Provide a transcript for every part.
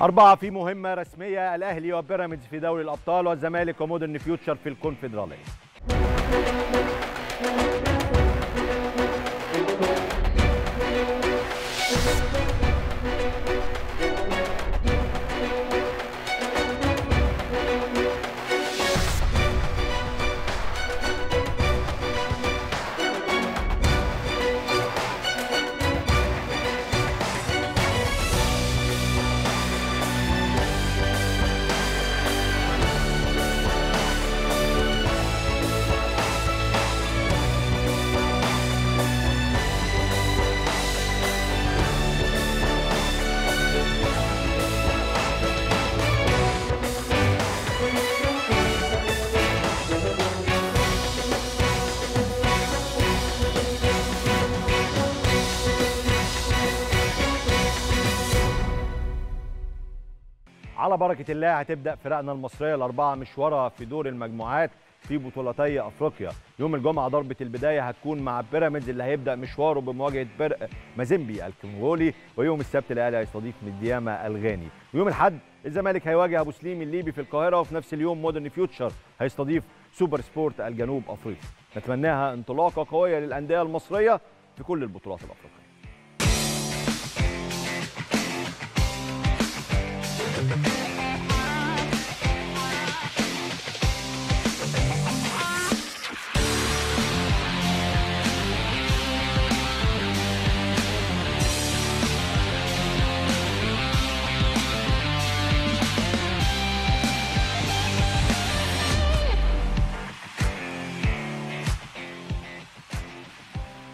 أربعة في مهمة رسمية الأهلي وبيراميدز في دوري الأبطال والزمالك ومودرن فيوتشر في الكونفدرالية بركه الله هتبدا فرقنا المصريه الاربعه مشوارها في دور المجموعات في بطولتي افريقيا يوم الجمعه ضربه البدايه هتكون مع بيراميدز اللي هيبدا مشواره بمواجهه بر... مازيمبي الكونغولي ويوم السبت الاهلي هيستضيف مديامه الغاني ويوم الاحد الزمالك هيواجه ابو سليم الليبي في القاهره وفي نفس اليوم مودرن فيوتشر هيستضيف سوبر سبورت الجنوب افريقيا نتمناها انطلاقه قويه للانديه المصريه في كل البطولات الافريقيه right back.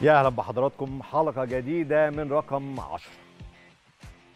يا اهلا بحضراتكم حلقه جديده من رقم 10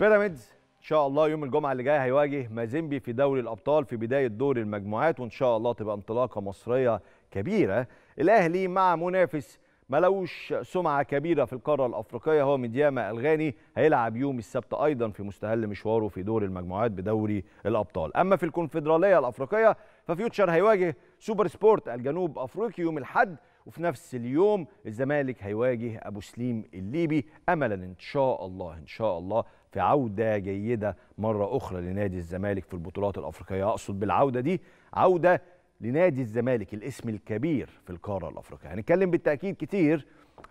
بيراميدز ان شاء الله يوم الجمعه اللي جاي هيواجه مازيمبي في دوري الابطال في بدايه دور المجموعات وان شاء الله تبقى انطلاقه مصريه كبيره الاهلي مع منافس ملوش سمعه كبيره في القاره الافريقيه هو مدياما الغاني هيلعب يوم السبت ايضا في مستهل مشواره في دور المجموعات بدوري الابطال اما في الكونفدراليه الافريقيه ففيوتشر هيواجه سوبر سبورت الجنوب افريقي يوم الاحد وفي نفس اليوم الزمالك هيواجه ابو سليم الليبي املا ان شاء الله ان شاء الله في عوده جيده مره اخرى لنادي الزمالك في البطولات الافريقيه اقصد بالعوده دي عوده لنادي الزمالك الاسم الكبير في القاره الافريقيه هنتكلم بالتاكيد كتير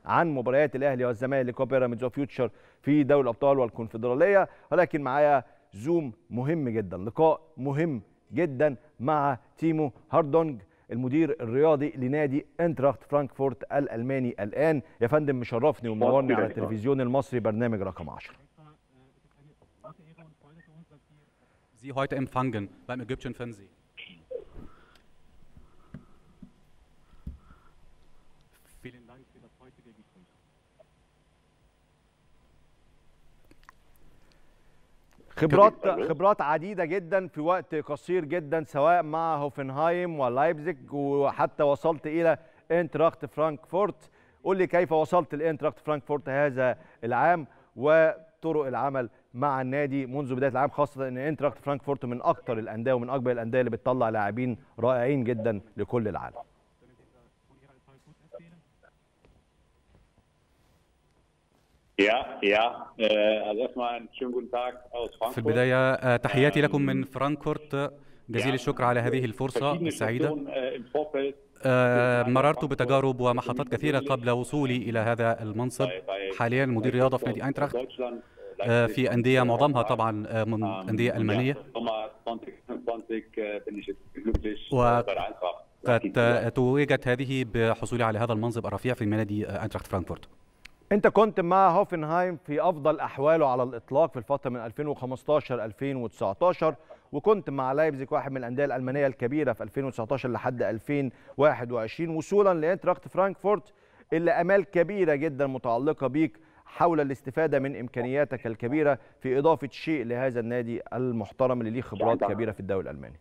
عن مباريات الاهلي والزمالك وبيراميدز وفيوتشر في دوري الابطال والكونفدراليه ولكن معايا زوم مهم جدا لقاء مهم جدا مع تيمو هاردونج المدير الرياضي لنادي انتراخت فرانكفورت الالماني الان يا فندم مشرفني ومنورني على التلفزيون المصري برنامج رقم 10 Sie heute empfangen beim Ägyptischen Fernsehen. خبرات خبرات عديده جدا في وقت قصير جدا سواء مع هوفنهايم ولايبزيج وحتى وصلت الى انتراخت فرانكفورت قول لي كيف وصلت لانتراخت فرانكفورت هذا العام وطرق العمل مع النادي منذ بدايه العام خاصه ان انتراخت فرانكفورت من اكثر الانديه ومن اكبر الانديه اللي بتطلع لاعبين رائعين جدا لكل العالم Ja, ja. Äh, also erstmal einen schönen guten Tag aus Frankfurt. في البداية äh, تحياتي لكم من ähm, فرانكفورت جزيل الشكر على هذه äh, الفرصة السعيدة. مررت بتجارب ومحطات كثيرة قبل وصولي إلى هذا المنصب حاليا مدير رياضة في نادي أينتراخت في أندية معظمها طبعا من ähm, أندية ألمانية وقد توجت هذه بحصولي على هذا المنصب الرفيع في نادي أينتراخت فرانكفورت انت كنت مع هوفنهايم في افضل احواله على الاطلاق في الفتره من 2015 2019 وكنت مع لايبزيج واحد من الانديه الالمانيه الكبيره في 2019 لحد 2021 وصولا لانتراخت فرانكفورت اللي امال كبيره جدا متعلقه بيك حول الاستفاده من امكانياتك الكبيره في اضافه شيء لهذا النادي المحترم اللي ليه خبرات كبيره في الدوري الالماني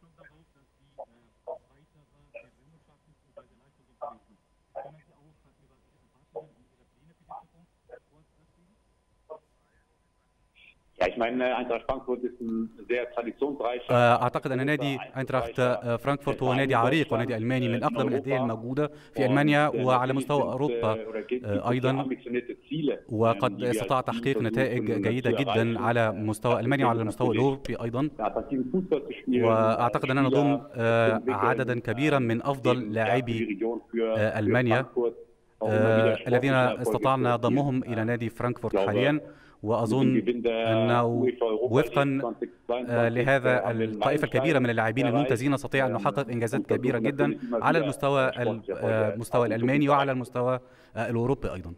Ja, ich meine, Eintracht Frankfurt ist ein sehr traditionsreicher. Äh, أعتقد أن نادي أينتراخت فرانكفورت äh, هو نادي عريق ونادي ألماني من äh, أقدم الأندية الموجودة في ألمانيا وعلى مستوى أوروبا أيضا وقد ähm, استطاع تحقيق نتائج جيدة جدا على مستوى ألمانيا وعلى مستوى الأوروبي أيضا وأعتقد أننا نضم آه، عددا كبيرا من أفضل لاعبي آه، ألمانيا آه، الذين استطعنا ضمهم إلى نادي فرانكفورت حاليا واظن انه وفقا آه، لهذا الطائفه الكبيره من اللاعبين الممتازين نستطيع ان نحقق انجازات كبيره جدا على المستوى آه، يعني المستوى الالماني آه، وعلى المستوى الاوروبي ايضا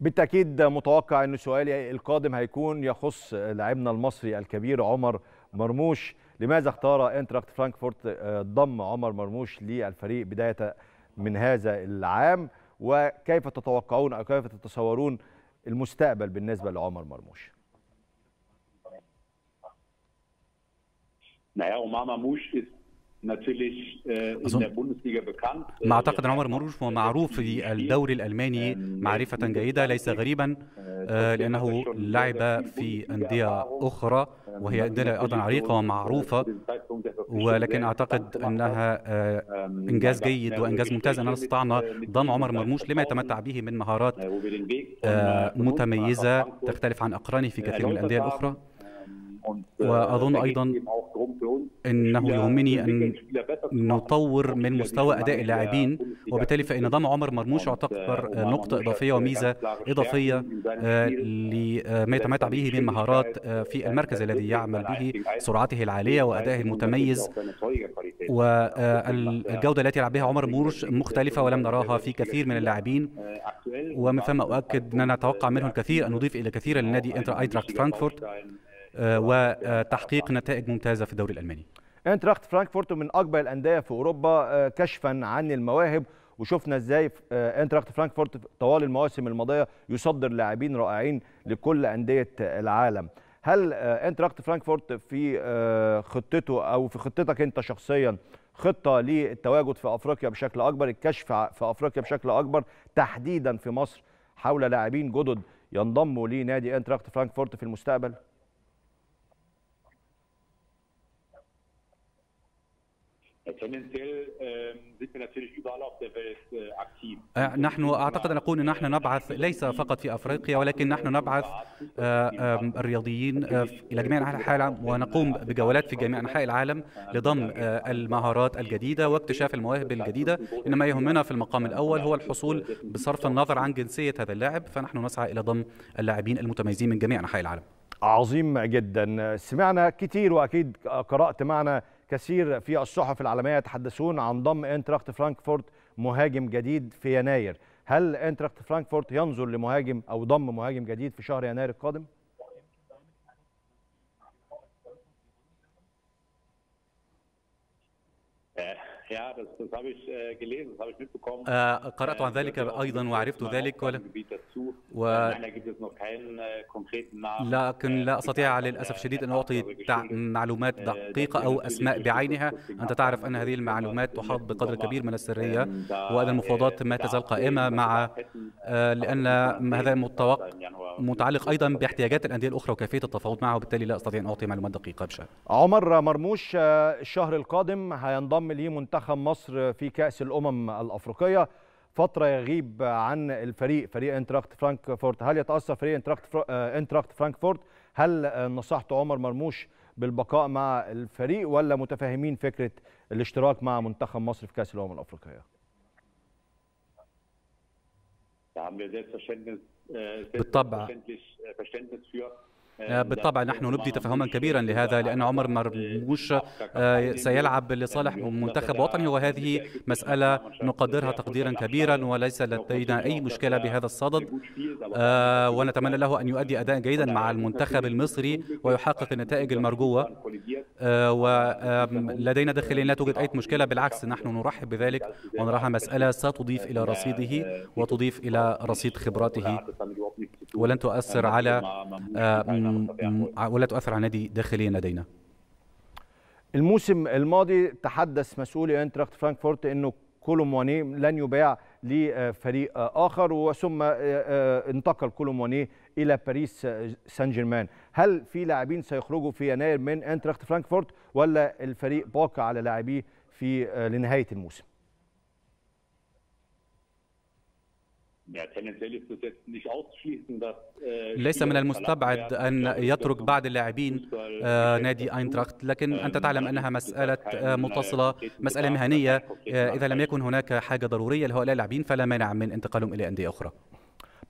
بالتاكيد متوقع ان سؤالي القادم هيكون يخص لاعبنا المصري الكبير عمر مرموش لماذا اختار انتراكت فرانكفورت ضم عمر مرموش للفريق بدايه من هذا العام وكيف تتوقعون او كيف تتصورون المستقبل بالنسبه لعمر مرموش naja, Omar Mamouche is Äh, أظن äh, ما أعتقد أن عمر مرموش هو معروف في الدوري الألماني ähm, معرفة جيدة ليس غريبا äh, آه، لأنه er لعب في أندية أخرى ähm, وهي أندية أيضا عريقة ومعروفة ولكن أعتقد أنها آه، ähm, إنجاز جيد وإنجاز ممتاز أننا استطعنا ضم عمر مرموش لما يتمتع به من مهارات آه، متميزة تختلف عن أقرانه في كثير من الأندية الأخرى واظن ايضا انه يهمني ان نطور من مستوى اداء اللاعبين وبالتالي فان ضم عمر مرموش يعتبر نقطه اضافيه وميزه اضافيه لما آه، آه، يتمتع به من مهارات آه، في المركز الذي يعمل به سرعته العاليه وادائه المتميز والجوده التي يلعب بها عمر مرموش مختلفه ولم نراها في كثير من اللاعبين ومن ثم اؤكد اننا نتوقع منه الكثير ان نضيف الى كثيرا لنادي انتر ايتراكت فرانكفورت آه، وتحقيق نتائج ممتازه في الدوري الالماني انتراخت فرانكفورت من اكبر الانديه في اوروبا آه، كشفا عن المواهب وشفنا ازاي آه، انتراخت فرانكفورت طوال المواسم الماضيه يصدر لاعبين رائعين لكل انديه العالم هل انتراخت فرانكفورت في خطته او في خطتك انت شخصيا خطه للتواجد في افريقيا بشكل اكبر الكشف في افريقيا بشكل اكبر تحديدا في مصر حول لاعبين جدد ينضموا لنادي انتراخت فرانكفورت في المستقبل Äh, tendenziell ähm, sind wir natürlich überall auf نحن äh, äh, أعتقد أن نقول أن نحن نبعث ليس فقط في أفريقيا ولكن نحن نبعث آه، الرياضيين آه، إلى جميع أنحاء العالم ونقوم بجولات في جميع أنحاء العالم لضم آه، المهارات الجديدة واكتشاف المواهب الجديدة إنما يهمنا في المقام الأول هو الحصول بصرف النظر عن جنسية هذا اللاعب فنحن نسعى إلى ضم اللاعبين المتميزين من جميع أنحاء العالم عظيم جدا سمعنا كثير وأكيد قرأت معنا كثير في الصحف العالمية يتحدثون عن ضم انتراخت فرانكفورت مهاجم جديد في يناير هل انتراخت فرانكفورت ينظر لمهاجم أو ضم مهاجم جديد في شهر يناير القادم؟ eh, äh, äh, قرأت عن ذلك أيضا وعرفت äh, ذلك ولم آه، لكن لا آه، أستطيع للأسف شديد أن آه، أعطي معلومات دقيقة أو أسماء بعينها أنت تعرف أن هذه المعلومات تحاط بقدر كبير من السرية وأن المفاوضات ما تزال قائمة مع لأن هذا يعني متعلق أيضا باحتياجات الأندية الأخرى وكيفية التفاوض معها وبالتالي لا أستطيع أن أعطي معلومات دقيقة بشأن عمر مرموش الشهر القادم هينضم لمنتخب مصر في كأس الأمم الأفريقية فتره يغيب عن الفريق فريق انتراخت فرانكفورت هل يتاثر فريق انتراخت انتراخت فرانكفورت هل نصحته عمر مرموش بالبقاء مع الفريق ولا متفاهمين فكره الاشتراك مع منتخب مصر في كاس الامم الافريقيه نعم، آه، بالطبع آه، آه، بالطبع نحن نبدي تفهما كبيرا لهذا لأن عمر آه، مرموش سيلعب لصالح منتخب وطني وهذه مسألة نقدرها تقديرا كبيرا وليس لدينا أي مشكلة بهذا الصدد ونتمنى له أن يؤدي أداء جيدا مع المنتخب المصري ويحقق النتائج المرجوة ولدينا داخليا لا توجد أي مشكلة بالعكس نحن نرحب بذلك ونراها مسألة ستضيف إلى رصيده وتضيف إلى رصيد خبراته ولن تؤثر على آه، يعني. ولا تؤثر على نادي داخلي لدينا الموسم الماضي تحدث مسؤولي انتراخت فرانكفورت انه كولومواني لن يباع لفريق اخر وثم آه، آه، انتقل كولومواني الى باريس سان جيرمان هل في لاعبين سيخرجوا في يناير من انتراخت فرانكفورت ولا الفريق باقي على لاعبيه في لنهايه الموسم Äh, ليس من المستبعد أن يترك بعض اللاعبين آه، نادي أينتراخت لكن ähm، أنت تعلم أنها مسألة آه، متصلة مسألة مهنية آه، إذا لم يكن هناك حاجة ضرورية لهؤلاء اللاعبين فلا مانع من انتقالهم إلى أندية أخرى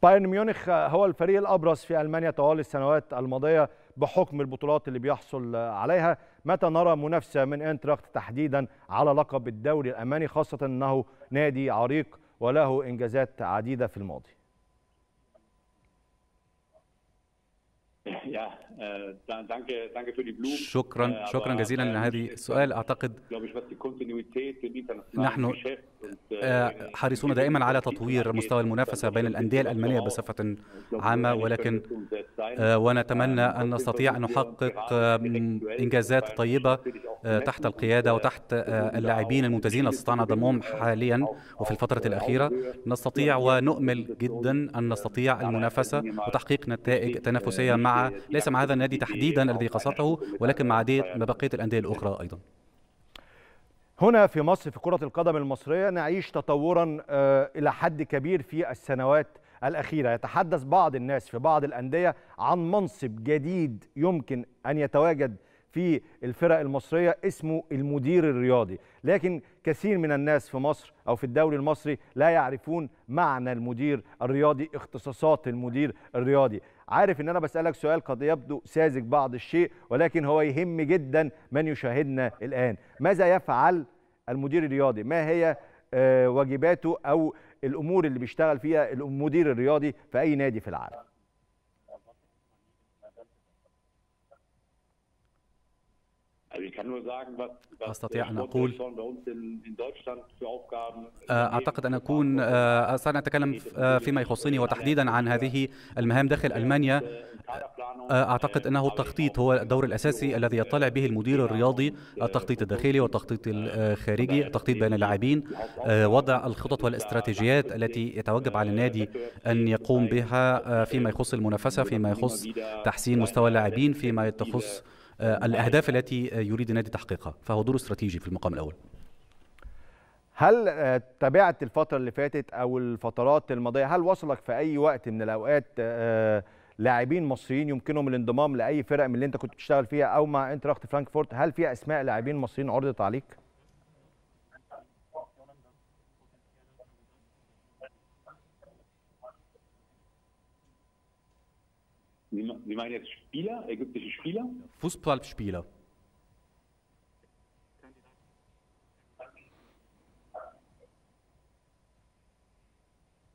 بايرن ميونخ هو الفريق الأبرز في ألمانيا طوال السنوات الماضية بحكم البطولات اللي بيحصل عليها متى نرى منافسة من أينتراخت تحديدا على لقب الدوري الألماني خاصة أنه نادي عريق وله إنجازات عديدة في الماضي. آه، شكرا آه، شكرا جزيلا لهذه السؤال اعتقد نحن آه، حريصون دائما على تطوير مستوى المنافسه بين الانديه الالمانيه بصفه عامه ولكن ونتمنى ان نستطيع ان نحقق انجازات طيبه تحت القياده وتحت اللاعبين الممتازين اللي استطعنا ضمهم حاليا وفي الفتره الاخيره نستطيع ونؤمل جدا ان نستطيع المنافسه وتحقيق نتائج تنافسيه مع ليس مع هذا النادي تحديدا الذي قصرته ولكن مع بقيه الانديه الاخرى ايضا هنا في مصر في كرة القدم المصرية نعيش تطورا آه، إلى حد كبير في السنوات الأخيرة يتحدث بعض الناس في بعض الأندية عن منصب جديد يمكن أن يتواجد في الفرق المصرية اسمه المدير الرياضي لكن كثير من الناس في مصر أو في الدوري المصري لا يعرفون معنى المدير الرياضي اختصاصات المدير الرياضي عارف ان انا بسالك سؤال قد يبدو ساذج بعض الشيء ولكن هو يهم جدا من يشاهدنا الان ماذا يفعل المدير الرياضي ما هي آه، واجباته او الامور اللي بيشتغل فيها المدير الرياضي في اي نادي في العالم Also ich kann nur sagen, was, was أستطيع أن أقول äh, آه، أعتقد أن أكون آه، سنتكلم آه، فيما um يخصني وتحديدا عن هذه المهام داخل ألمانيا äh, أعتقد äh, أنه التخطيط هو الدور الأساسي الذي يطلع به المدير الرياضي التخطيط الداخلي والتخطيط الخارجي التخطيط بين اللاعبين وضع الخطط والاستراتيجيات التي يتوجب على النادي أن يقوم بها فيما يخص المنافسة فيما يخص تحسين مستوى اللاعبين فيما يخص آه، الاهداف التي يريد النادي تحقيقها فهو دور استراتيجي في المقام الاول هل آه، تابعت الفترة اللي فاتت أو الفترات الماضية هل وصلك في أي وقت من الأوقات آه، لاعبين مصريين يمكنهم الانضمام لأي فرق من اللي أنت كنت بتشتغل فيها أو مع انتراخت فرانكفورت هل في أسماء لاعبين مصريين عرضت عليك؟ Sie meinen jetzt Spieler, ägyptische Spieler? Fußballspieler.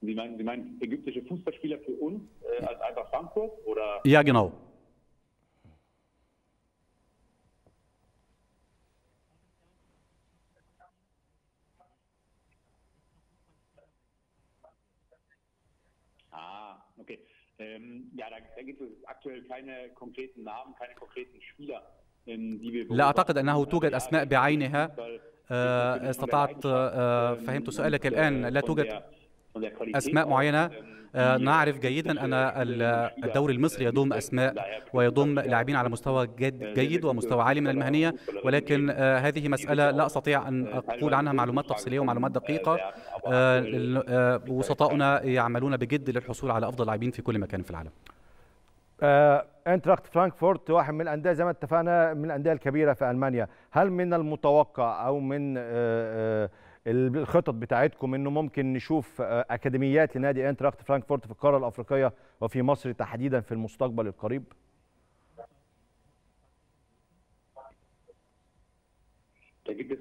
Sie meinen, Sie meinen ägyptische Fußballspieler für uns äh, als einfach Frankfurt? Oder? Ja, genau. Ähm, ja, da, da gibt es aktuell keine konkreten Namen, keine konkreten Spieler. لا أعتقد أنه توجد أسماء بعينها استطعت فهمت سؤالك الآن لا توجد أسماء معينة آه، نعرف جيدا ان الدوري المصري يضم اسماء ويضم لاعبين على مستوى جيد ومستوى عالي من المهنيه ولكن آه، هذه مساله لا استطيع ان اقول عنها معلومات تفصيليه ومعلومات دقيقه آه، وسطاؤنا يعملون بجد للحصول على افضل لاعبين في كل مكان في العالم انتراخت فرانكفورت واحد من الانديه زي ما اتفقنا من الانديه الكبيره في المانيا هل من المتوقع او من آآ آآ الخطط بتاعتكم انه ممكن نشوف آه، اكاديميات لنادي انتراخت فرانكفورت في القاره الافريقيه وفي مصر تحديدا في المستقبل القريب؟ äh,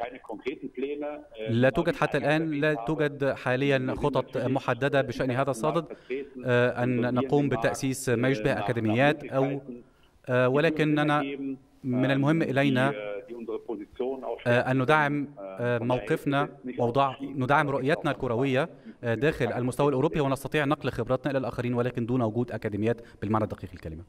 äh, لا توجد حتى الآن لا توجد حاليا خطط محددة بشأن هذا الصدد آه، أن نقوم بتأسيس ما يشبه äh, أكاديميات أو آه، ولكننا من آه، المهم إلينا آه، آه، أن ندعم موقفنا وأوضاع نعم، ندعم رؤيتنا الكروية داخل المستوى الأوروبي ونستطيع نقل خبراتنا إلى الآخرين ولكن دون وجود أكاديميات بالمعنى الدقيق الكلمة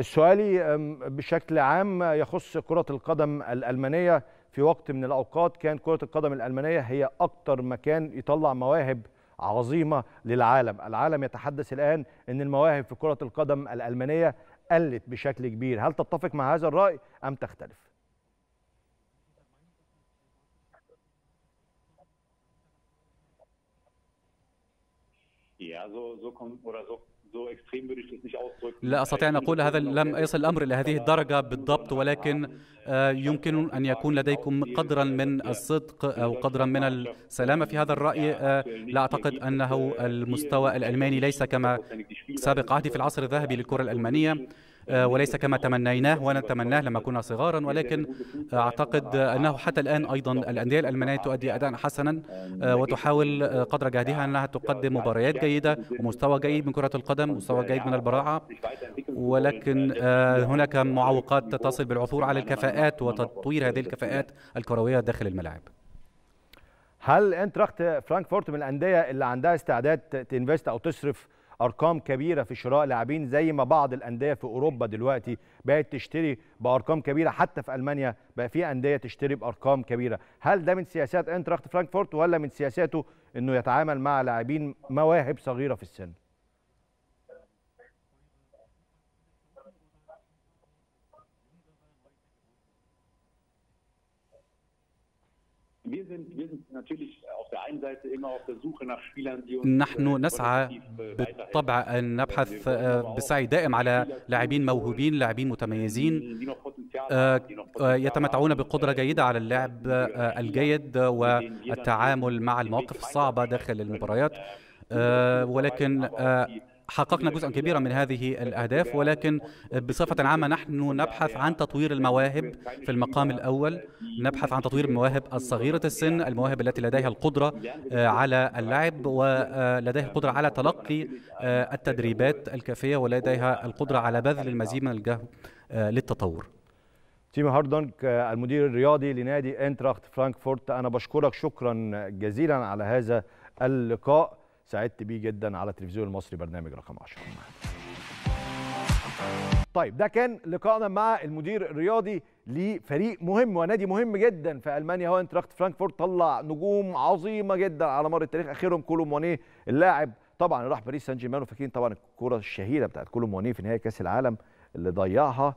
سؤالي بشكل عام يخص كرة القدم الألمانية في وقت من الأوقات كان كرة القدم الألمانية هي أكتر مكان يطلع مواهب عظيمة للعالم العالم يتحدث الآن أن المواهب في كرة القدم الألمانية قلت بشكل كبير هل تتفق مع هذا الرأي أم تختلف؟ Ja, so, so kommt oder so لا أستطيع أن أقول هذا لم يصل الأمر إلى هذه الدرجة بالضبط ولكن آه، يمكن أن يكون لديكم قدرا من الصدق أو قدرا من السلامة في هذا الرأي آه، لا أعتقد أنه المستوى الألماني ليس كما سابق عهدي في العصر الذهبي للكرة الألمانية آه، وليس كما تمنيناه ونتمناه لما كنا صغارا ولكن آه، أعتقد آه، أنه حتى الآن أيضا الأندية الألمانية تؤدي أداء حسنا وتحاول قدر جهدها أنها تقدم مباريات جيدة ومستوى جيد من كرة القدم ومستوى جيد من البراعة ولكن هناك معوقات تصل بالعثور على الكفاءات وتطوير هذه الكفاءات الكروية داخل الملاعب هل انتراخت فرانكفورت من الانديه اللي عندها استعداد تنفست او تصرف ارقام كبيره في شراء لاعبين زي ما بعض الانديه في اوروبا دلوقتي بقت تشتري بارقام كبيره حتى في المانيا بقى في انديه تشتري بارقام كبيره هل ده من سياسات انتراخت فرانكفورت ولا من سياساته انه يتعامل مع لاعبين مواهب صغيره في السن Wir sind, wir sind natürlich auf der einen Seite immer auf der Suche nach Spielern, die uns نحن äh, نسعى äh, بالطبع أن نبحث آه، بسعي دائم على لاعبين موهوبين لاعبين متميزين آه، آه، يتمتعون بقدرة äh, جيدة على اللعب الجيد والتعامل مع المواقف الصعبة داخل المباريات ولكن حققنا جزءا كبيرا من هذه الأهداف ولكن بصفة عامة نحن نبحث عن تطوير المواهب في المقام الأول نبحث عن تطوير المواهب الصغيرة السن المواهب التي لديها القدرة آه، على اللعب ولديها القدرة على تلقي آه، التدريبات الكافية ولديها القدرة على بذل المزيد من الجهد آه، للتطور تيم هاردنك المدير الرياضي لنادي انتراخت فرانكفورت انا بشكرك شكرا جزيلا على هذا اللقاء سعدت بيه جدا على التلفزيون المصري برنامج رقم 10 طيب ده كان لقائنا مع المدير الرياضي لفريق مهم ونادي مهم جدا في المانيا هو انتراخت فرانكفورت طلع نجوم عظيمه جدا على مر التاريخ اخرهم كولوم وانيه اللاعب طبعا راح باريس سان جيرمان وفاكرين طبعا الكره الشهيره بتاعت كولوم وانيه في نهائي كاس العالم اللي ضيعها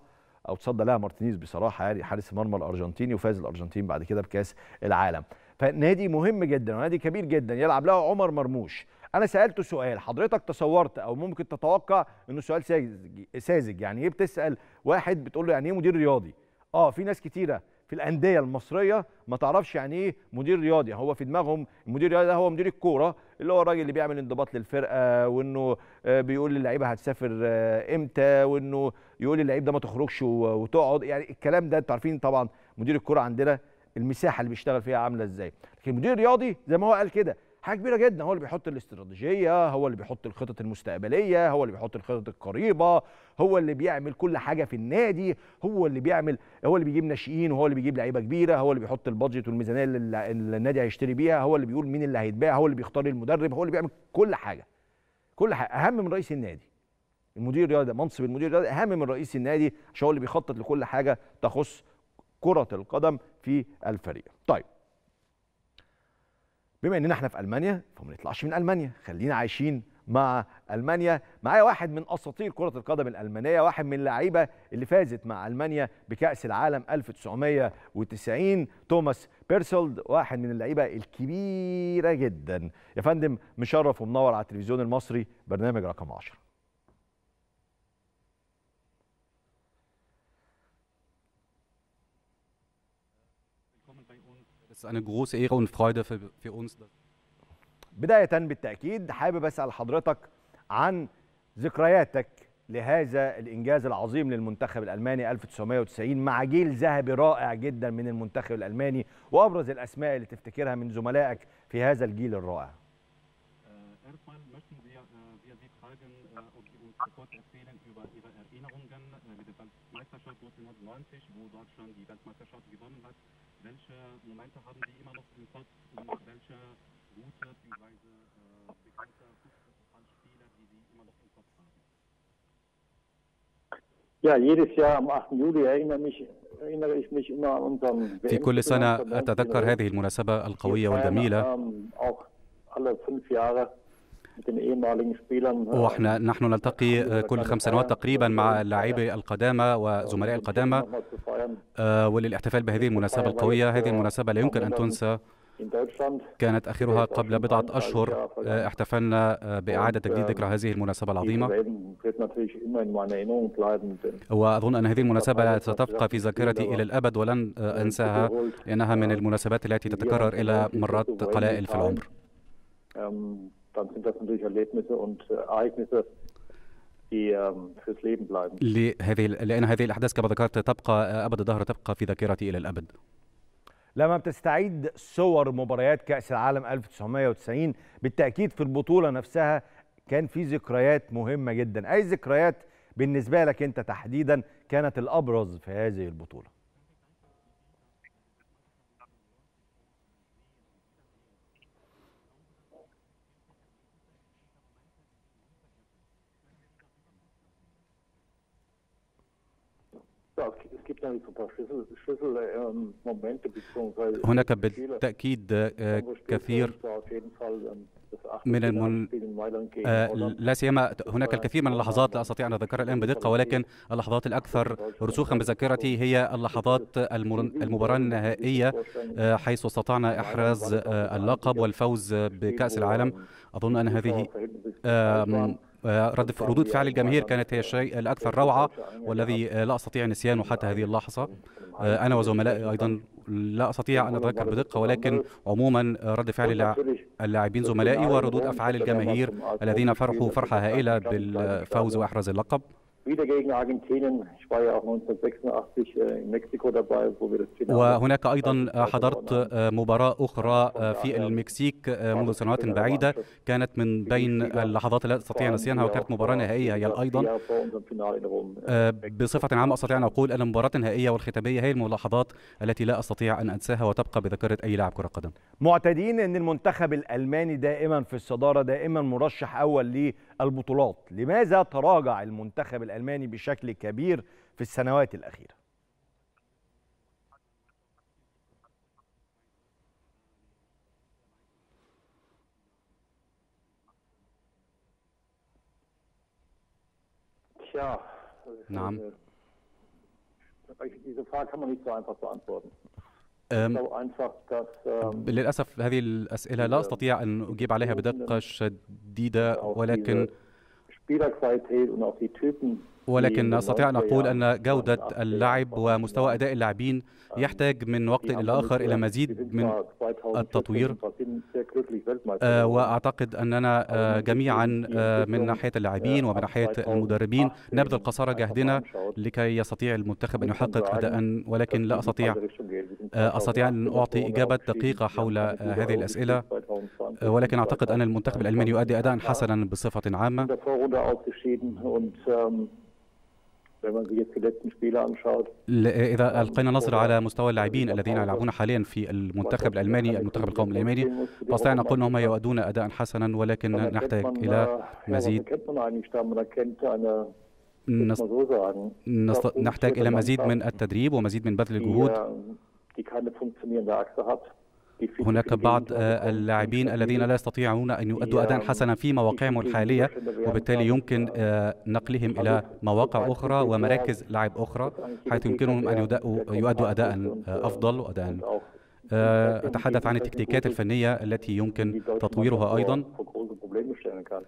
او تصدى لها مارتينيز بصراحه يعني حارس المرمى الارجنتيني وفاز الارجنتين بعد كده بكاس العالم فنادي مهم جدا ونادي كبير جدا يلعب له عمر مرموش انا سالته سؤال حضرتك تصورت او ممكن تتوقع انه سؤال ساذج ساذج يعني ايه بتسال واحد بتقول له يعني ايه مدير رياضي اه في ناس كتيره في الانديه المصريه ما تعرفش يعني ايه مدير رياضي هو في دماغهم المدير الرياضي ده هو مدير الكوره اللي هو الراجل اللي بيعمل انضباط للفرقه وانه آه، بيقول للعيبه هتسافر آه، امتى وانه يقول للعيب ده ما تخرجش وتقعد يعني الكلام ده انتوا عارفين طبعا مدير الكوره عندنا المساحه اللي بيشتغل فيها عامله ازاي لكن المدير الرياضي زي ما هو قال كده حاجه كبيره جدا هو اللي بيحط الاستراتيجيه هو اللي بيحط الخطط المستقبليه هو اللي بيحط الخطط القريبه هو اللي بيعمل كل حاجه في النادي هو اللي بيعمل هو اللي بيجيب ناشئين وهو اللي بيجيب لعيبه كبيره هو اللي بيحط البادجت والميزانيه اللي النادي هيشتري بيها هو اللي بيقول مين اللي هيتباع هو اللي بيختار المدرب هو اللي بيعمل كل حاجه كل حاجه اهم من رئيس النادي المدير الرياضي منصب المدير الرياضي اهم من رئيس النادي عشان هو اللي بيخطط لكل حاجه تخص كره القدم في الفريق طيب بما اننا احنا في المانيا فما نطلعش من المانيا خلينا عايشين مع المانيا معايا واحد من اساطير كره القدم الالمانيه واحد من اللعيبه اللي فازت مع المانيا بكاس العالم 1990 توماس بيرسولد واحد من اللعيبه الكبيره جدا يا فندم مشرف ومنور على التلفزيون المصري برنامج رقم 10 ist eine große Ehre und Freude für, für uns. بداية بالتأكيد حابب أسأل حضرتك عن ذكرياتك لهذا الإنجاز العظيم للمنتخب الألماني 1990 مع جيل ذهبي رائع جدا من المنتخب الألماني وأبرز الأسماء اللي تفتكرها من زملائك في هذا الجيل الرائع. آه، sagen, ob die uns kurz erzählen über ihre Erinnerungen mit der Weltmeisterschaft 1990, wo Deutschland die Weltmeisterschaft gewonnen hat. Welche Momente haben Sie immer noch im Kopf und welche gute bzw. bekannte Fußballspieler, die Sie immer noch im Kopf haben? في كل سنة أتذكر هذه المناسبة القوية والجميلة إيه، آه، واحنا نحن نلتقي آه، كل خمس سنوات تقريبا مع لاعبي القدامى وزملاء القدامى آه، وللاحتفال بهذه المناسبة القوية هذه المناسبة لا يمكن أن تنسى كانت آخرها قبل بضعة أشهر احتفلنا بإعادة تجديد ذكرى هذه المناسبة العظيمة وأظن أن هذه المناسبة ستبقى في ذاكرتي إلى الأبد ولن أنساها لأنها من المناسبات التي تتكرر إلى مرات قلائل في العمر. dann sind das natürlich Erlebnisse und äh, Ereignisse ähm, لهذه لان هذه الاحداث كما ذكرت تبقى آه، ابد الدهر تبقى في ذاكرتي الى الابد. لما بتستعيد صور مباريات كاس العالم 1990 بالتاكيد في البطوله نفسها كان في ذكريات مهمه جدا، اي ذكريات بالنسبه لك انت تحديدا كانت الابرز في هذه البطوله؟ Um, um هناك بالتأكيد آه، um كثير من المن... آه، لا سيما هناك الكثير من اللحظات لا استطيع ان اذكرها الان بدقه ولكن اللحظات الاكثر رسوخا بذاكرتي هي اللحظات المباراه النهائيه آه، حيث استطعنا احراز اللقب والفوز بكاس العالم اظن ان هذه رد ردود فعل الجماهير كانت هي الشيء الأكثر روعة والذي لا أستطيع نسيانه حتى هذه اللحظة آه، أنا وزملائي أيضا لا أستطيع أن أتذكر بدقة ولكن عموما رد فعل اللاعبين زملائي وردود أفعال الجماهير الذين فرحوا فرحة هائلة بالفوز وإحراز اللقب wieder gegen Argentinien. Ich war ja auch 1986 äh, in Mexiko dabei, wo wir das Finale وهناك أيضا آه، حضرت آه، مباراة أخرى آه، في المكسيك منذ سنوات بعيدة كانت من بين اللحظات التي أستطيع نسيانها وكانت مباراة نهائية هي أيضا بصفة عامة أستطيع أن أقول أن المباراة النهائية والختامية هي الملاحظات التي لا أستطيع أن أنساها وتبقى بذاكرة أي لاعب كرة قدم معتدين أن المنتخب الألماني دائما في الصدارة دائما مرشح أول للبطولات لماذا تراجع المنتخب الألماني بشكل كبير في السنوات الأخيرة نعم للأسف هذه الأسئلة لا أستطيع أن أجيب عليها بدقة شديدة ولكن Bilderqualität und auch die Typen ولكن نستطيع أن نقول أن جودة اللعب ومستوى أداء اللاعبين يحتاج من وقت إلى آخر إلى مزيد من التطوير آه، وأعتقد أننا آه، جميعا آه، من ناحية اللاعبين ومن ناحية المدربين نبذل قصارى جهدنا لكي يستطيع المنتخب أن يحقق أداء ولكن لا أستطيع أستطيع أن أعطي إجابة دقيقة حول هذه الأسئلة ولكن أعتقد أن المنتخب الألماني يؤدي أداء حسنا بصفة عامة wenn man sich jetzt die إذا ألقينا نظرة على مستوى اللاعبين الذين يلعبون حاليا في المنتخب الألماني المنتخب القومي الألماني فأستطيع أن أقول أنهم يؤدون أداء حسنا ولكن نحتاج إلى مزيد نحتاج إلى مزيد من التدريب ومزيد من بذل الجهود. هناك بعض آه، اللاعبين الذين لا يستطيعون أن يؤدوا أداء حسنا في مواقعهم الحالية وبالتالي يمكن آه، آه، نقلهم إلى مواقع أخرى ومراكز لعب أخرى حيث يمكنهم أن يؤدوا أداء أفضل وأداء أتحدث عن التكتيكات الفنية التي يمكن تطويرها أيضا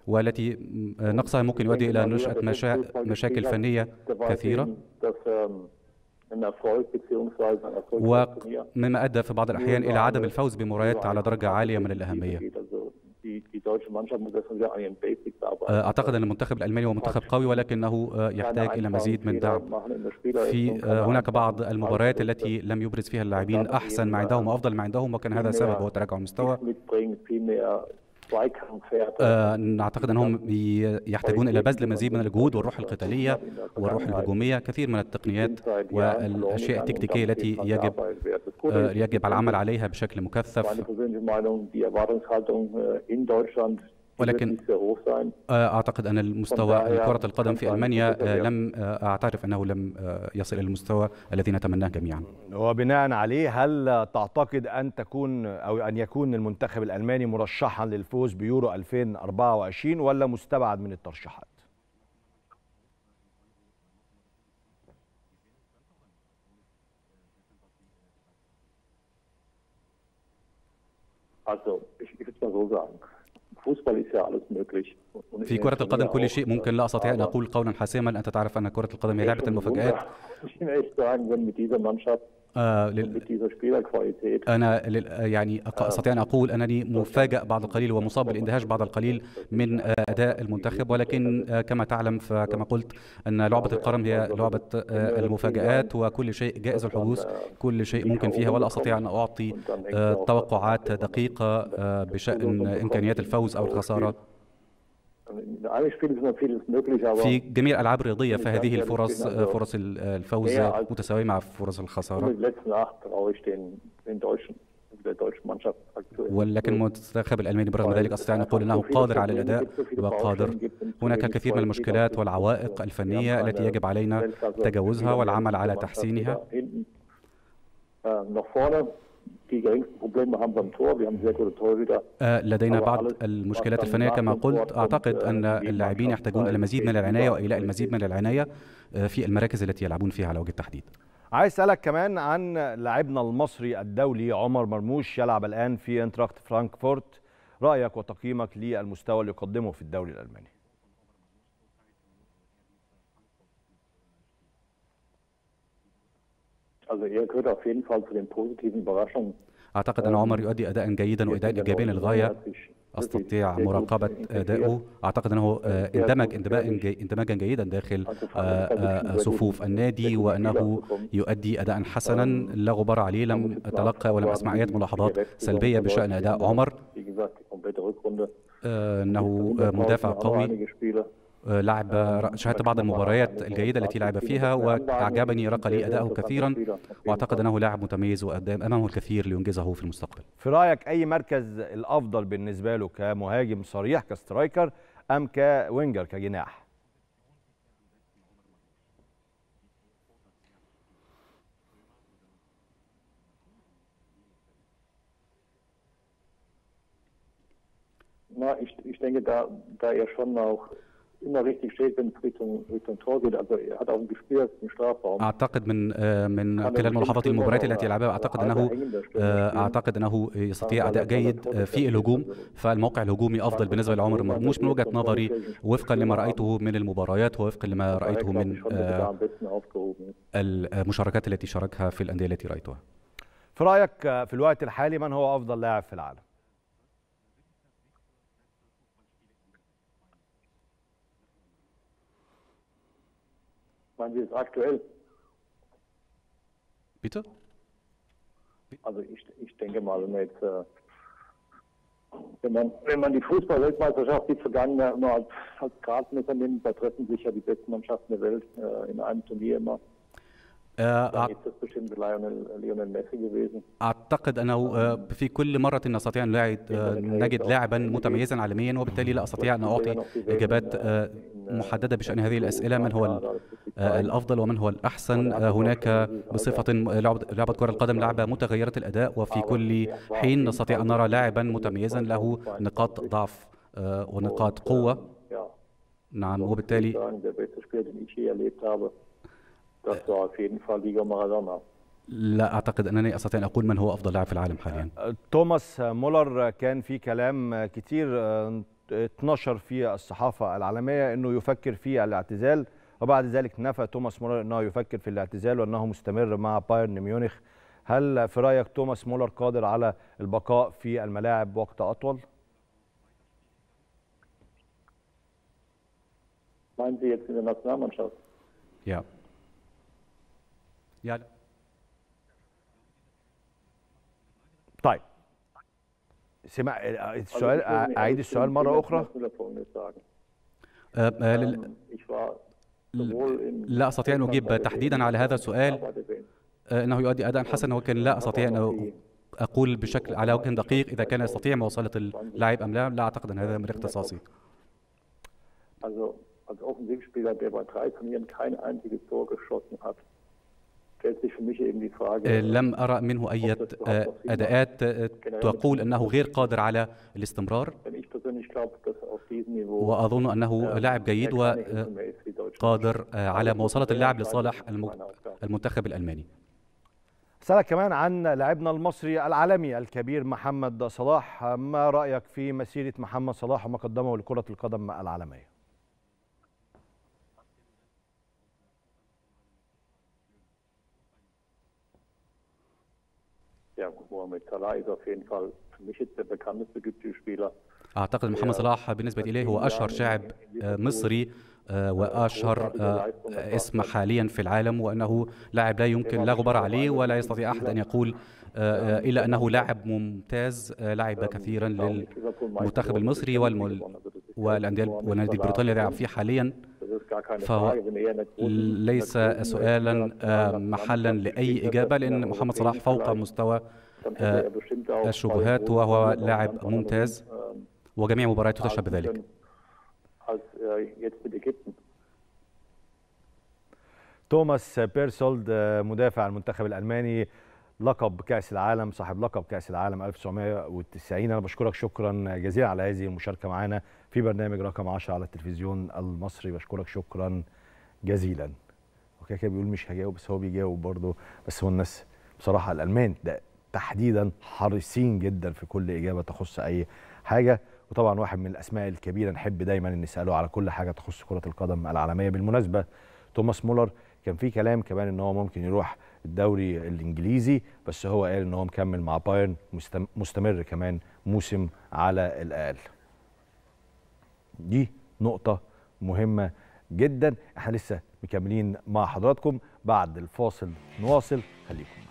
والتي نقصها ممكن يؤدي إلى نشأة مشا... مشاكل فنية كثيرة ومما أدى في بعض الأحيان إلى عدم الفوز بمباريات على درجة عالية من الأهمية يعني أه، أعتقد أن المنتخب الألماني هو منتخب قوي ولكنه أه، يحتاج إلى مزيد من دعم في أه، هناك بعض المباريات التي لم يبرز فيها اللاعبين أحسن ما عندهم وأفضل ما عندهم وكان هذا سبب هو تراجع المستوى آه نعتقد انهم يحتاجون الى بذل مزيد من الجهود والروح القتاليه والروح الهجوميه كثير من التقنيات طيب، والاشياء التكتيكيه التي يجب آه يجب العمل عليها بشكل مكثف يعني ولكن آه، اعتقد ان المستوى كره القدم في المانيا آه، لم آه، اعترف انه لم يصل الى المستوى الذي نتمناه جميعا وبناء عليه هل تعتقد ان تكون او ان يكون المنتخب الالماني مرشحا للفوز بيورو 2024 ولا مستبعد من الترشيحات Also, ich, ich würde mal so sagen. وفق الإشاعة alles möglich. في كرة يعني القدم كل شيء ممكن لا أستطيع أن أقول قولا حاسما أنت تعرف أن كرة القدم هي لعبة المفاجآت. آه، أنا يعني آه، أستطيع أن أقول أنني مفاجأ بعض القليل ومصاب بالاندهاش بعض القليل من أداء المنتخب ولكن آه، كما تعلم فكما قلت أن لعبة القرم هي لعبة المفاجآت وكل شيء جائز الحدوث كل شيء ممكن فيها ولا أستطيع أن أعطي توقعات دقيقة بشأن إمكانيات الفوز أو الخسارة في جميع الالعاب الرياضيه فهذه الفرص فرص الفوز متساويه مع فرص الخساره ولكن المنتخب الالماني برغم ذلك استطيع ان اقول انه قادر على الاداء وقادر هناك الكثير من المشكلات والعوائق الفنيه التي يجب علينا تجاوزها والعمل على تحسينها die geringsten Probleme haben beim Tor. Wir haben sehr gute Torhüter. لدينا بعض المشكلات الفنية كما قلت أعتقد أن اللاعبين يحتاجون إلى مزيد من العناية وإلى المزيد من العناية آه، في المراكز التي يلعبون فيها على وجه التحديد. عايز اسالك كمان عن لاعبنا المصري الدولي عمر مرموش يلعب الان في انتراخت فرانكفورت رايك وتقييمك للمستوى اللي يقدمه في الدوري الالماني Also er gehört auf jeden Fall zu den positiven Überraschungen. أعتقد أن عمر يؤدي أداء جيدا وأداء er إيجابيا للغاية أستطيع er مراقبة أدائه آه، أعتقد أنه آه، er اندمج اندماجا جيدا داخل آه، صفوف النادي وأنه يؤدي أداء ähm, حسنا لا غبار عليه لم أتلقى ولم أسمع أي ملاحظات سلبية بشأن أداء عمر أنه مدافع قوي لعب شاهدت بعض المباريات الجيدة التي لعب فيها وأعجبني رقلي أداؤه كثيرا وأعتقد أنه لاعب متميز وقدام أمامه الكثير لينجزه في المستقبل في رأيك أي مركز الأفضل بالنسبة له كمهاجم صريح كسترايكر أم كوينجر كجناح ich denke, da, da er schon auch immer richtig steht, wenn es Richtung, Richtung Tor geht. Also er hat auch ein Gespür für den Strafraum. اعتقد من آه، من er خلال ملاحظات المباريات التي يلعبها اعتقد انه آه، اعتقد انه يستطيع er اداء جيد في الهجوم فالموقع الهجومي افضل بالنسبه er لعمر مرموش من وجهه نظري وفقا لما رايته من المباريات ووفقا لما رايته من آه، المشاركات التي شاركها في الانديه التي رايتها. في رايك في الوقت الحالي من هو افضل لاعب في العالم؟ Meinen Sie jetzt aktuell? Bitte? Also ich, ich denke mal, wenn man äh, wenn man, wenn man die Fußball-Weltmeisterschaft, die vergangene immer als, als Gradmesser nimmt, da treffen sich ja die besten Mannschaften der Welt äh, in einem Turnier immer. آه، يعني اعتقد انه آه، في كل مره نستطيع ان آه، نجد لاعبا متميزا عالميا وبالتالي لا استطيع ان اعطي اجابات محدده بشان هذه الاسئله من هو الافضل ومن هو الاحسن هناك بصفه لعبه كره القدم لعبه متغيره الاداء وفي كل حين نستطيع ان نرى لاعبا متميزا له نقاط ضعف ونقاط قوه نعم وبالتالي ترتع في ديجو مارادونا لا اعتقد انني استطيع ان اقول من هو افضل لاعب في العالم حاليا أه، توماس مولر كان في كلام كتير أه، اتنشر في الصحافه العالميه انه يفكر في الاعتزال وبعد ذلك نفى توماس مولر انه يفكر في الاعتزال وانه مستمر مع بايرن ميونخ هل في رايك توماس مولر قادر على البقاء في الملاعب وقت اطول؟ Meinen Sie jetzt in der Nationalmannschaft? Ja. يلا طيب سمع السؤال اعيد يعني السؤال مره اخرى أه، أه، لا استطيع ان اجيب تحديدا على هذا السؤال أه، انه يؤدي اداء حسنا ولكن لا استطيع ان اقول بشكل على وجه دقيق اذا كان يستطيع مواصله اللاعب ام لا لا اعتقد ان هذا من اختصاصي Also, als Offensivspieler, der bei drei Turnieren kein einziges Tor geschossen hat, آه، لم أرى منه أي آه، أداءات آه، تقول أنه غير قادر على الاستمرار وأظن أنه لاعب يعني جيد وقادر على مواصلة اللعب لصالح المنتخب الألماني سألك كمان عن لاعبنا المصري العالمي الكبير محمد صلاح ما رأيك في مسيرة محمد صلاح وما قدمه لكرة القدم العالمية محمد صلاح ist auf jeden Fall für mich jetzt der bekannteste ägyptische Spieler. اعتقد محمد صلاح بالنسبه اليه هو اشهر شاعب آه، مصري آه، واشهر آه، اسم حاليا في العالم وانه لاعب لا يمكن لا غبار عليه ولا يستطيع احد ان يقول الا انه لاعب ممتاز لعب كثيرا للمنتخب المصري والمل والانديه والنادي البريطاني الذي يلعب فيه حاليا فهو er ليس سؤالا محلا لاي er اجابه لان محمد صلاح فوق مستوى آه، الشبهات وهو لاعب ممتاز وجميع مبارياته تشهد بذلك آه، توماس بيرسولد آه، مدافع المنتخب الالماني لقب كاس العالم صاحب لقب كاس العالم 1990 انا بشكرك شكرا جزيلا على هذه المشاركه معنا في برنامج رقم 10 على التلفزيون المصري بشكرك شكرا جزيلا اوكي كده بيقول مش هجاوب بس هو بيجاوب برضه بس هو الناس بصراحه الالمان ده تحديدا حريصين جدا في كل اجابه تخص اي حاجه وطبعا واحد من الاسماء الكبيره نحب دايما ان نساله على كل حاجه تخص كره القدم العالميه بالمناسبه توماس مولر كان في كلام كمان ان هو ممكن يروح الدوري الانجليزي بس هو قال ان هو مكمل مع بايرن مستمر كمان موسم على الاقل دي نقطه مهمه جدا احنا لسه مكملين مع حضراتكم بعد الفاصل نواصل خليكم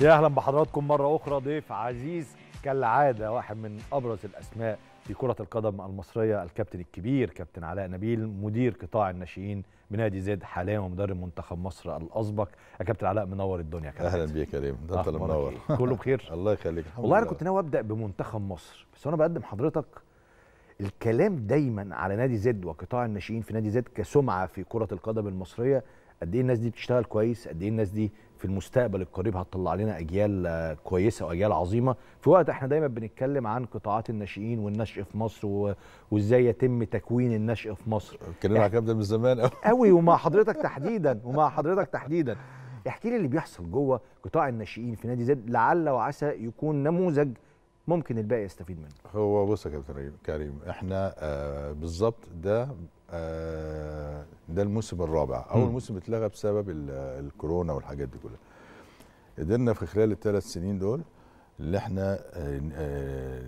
يا اهلا بحضراتكم مره اخرى ضيف عزيز كالعاده واحد من ابرز الاسماء في كره القدم المصريه الكابتن الكبير كابتن علاء نبيل مدير قطاع الناشئين بنادي زد حاليا ومدرب منتخب مصر الاسبق يا كابتن علاء منور الدنيا كابتن اهلا بيك يا كريم ده انت اللي منور إيه؟ كله بخير الله يخليك والله انا كنت ناوي ابدا بمنتخب مصر بس وانا بقدم حضرتك الكلام دايما على نادي زد وقطاع الناشئين في نادي زد كسمعه في كره القدم المصريه قد ايه الناس دي بتشتغل كويس قد ايه الناس دي في المستقبل القريب هتطلع لنا اجيال آه، كويسه واجيال عظيمه في وقت احنا دايما بنتكلم عن قطاعات الناشئين والنشء في مصر وازاي يتم تكوين النشء في مصر اتكلمنا على الكلام من زمان قوي قوي ومع حضرتك تحديدا ومع حضرتك تحديدا احكي لي اللي بيحصل جوه قطاع الناشئين في نادي زد لعل وعسى يكون نموذج ممكن الباقي يستفيد منه هو بص يا كابتن كريم احنا آه، بالظبط ده آه، ده الموسم الرابع اول موسم اتلغى بسبب الكورونا والحاجات دي كلها قدرنا في خلال الثلاث سنين دول اللي احنا آه، آه،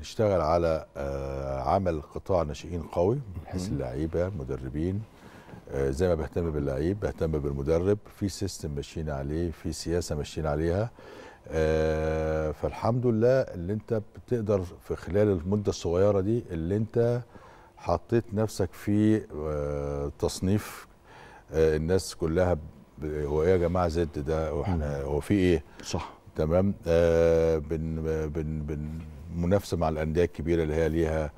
نشتغل على عمل قطاع ناشئين قوي بحيث اللعيبه مدربين زي ما بهتم باللعيب بهتم بالمدرب في سيستم ماشيين عليه في سياسه ماشيين عليها فالحمد لله اللي انت بتقدر في خلال المده الصغيره دي اللي انت حطيت نفسك في آه، تصنيف آه، الناس كلها هو ايه يا جماعه زد ده واحنا هو في ايه صح تمام آه، بن بن بن منافسه مع الانديه الكبيره اللي هي ليها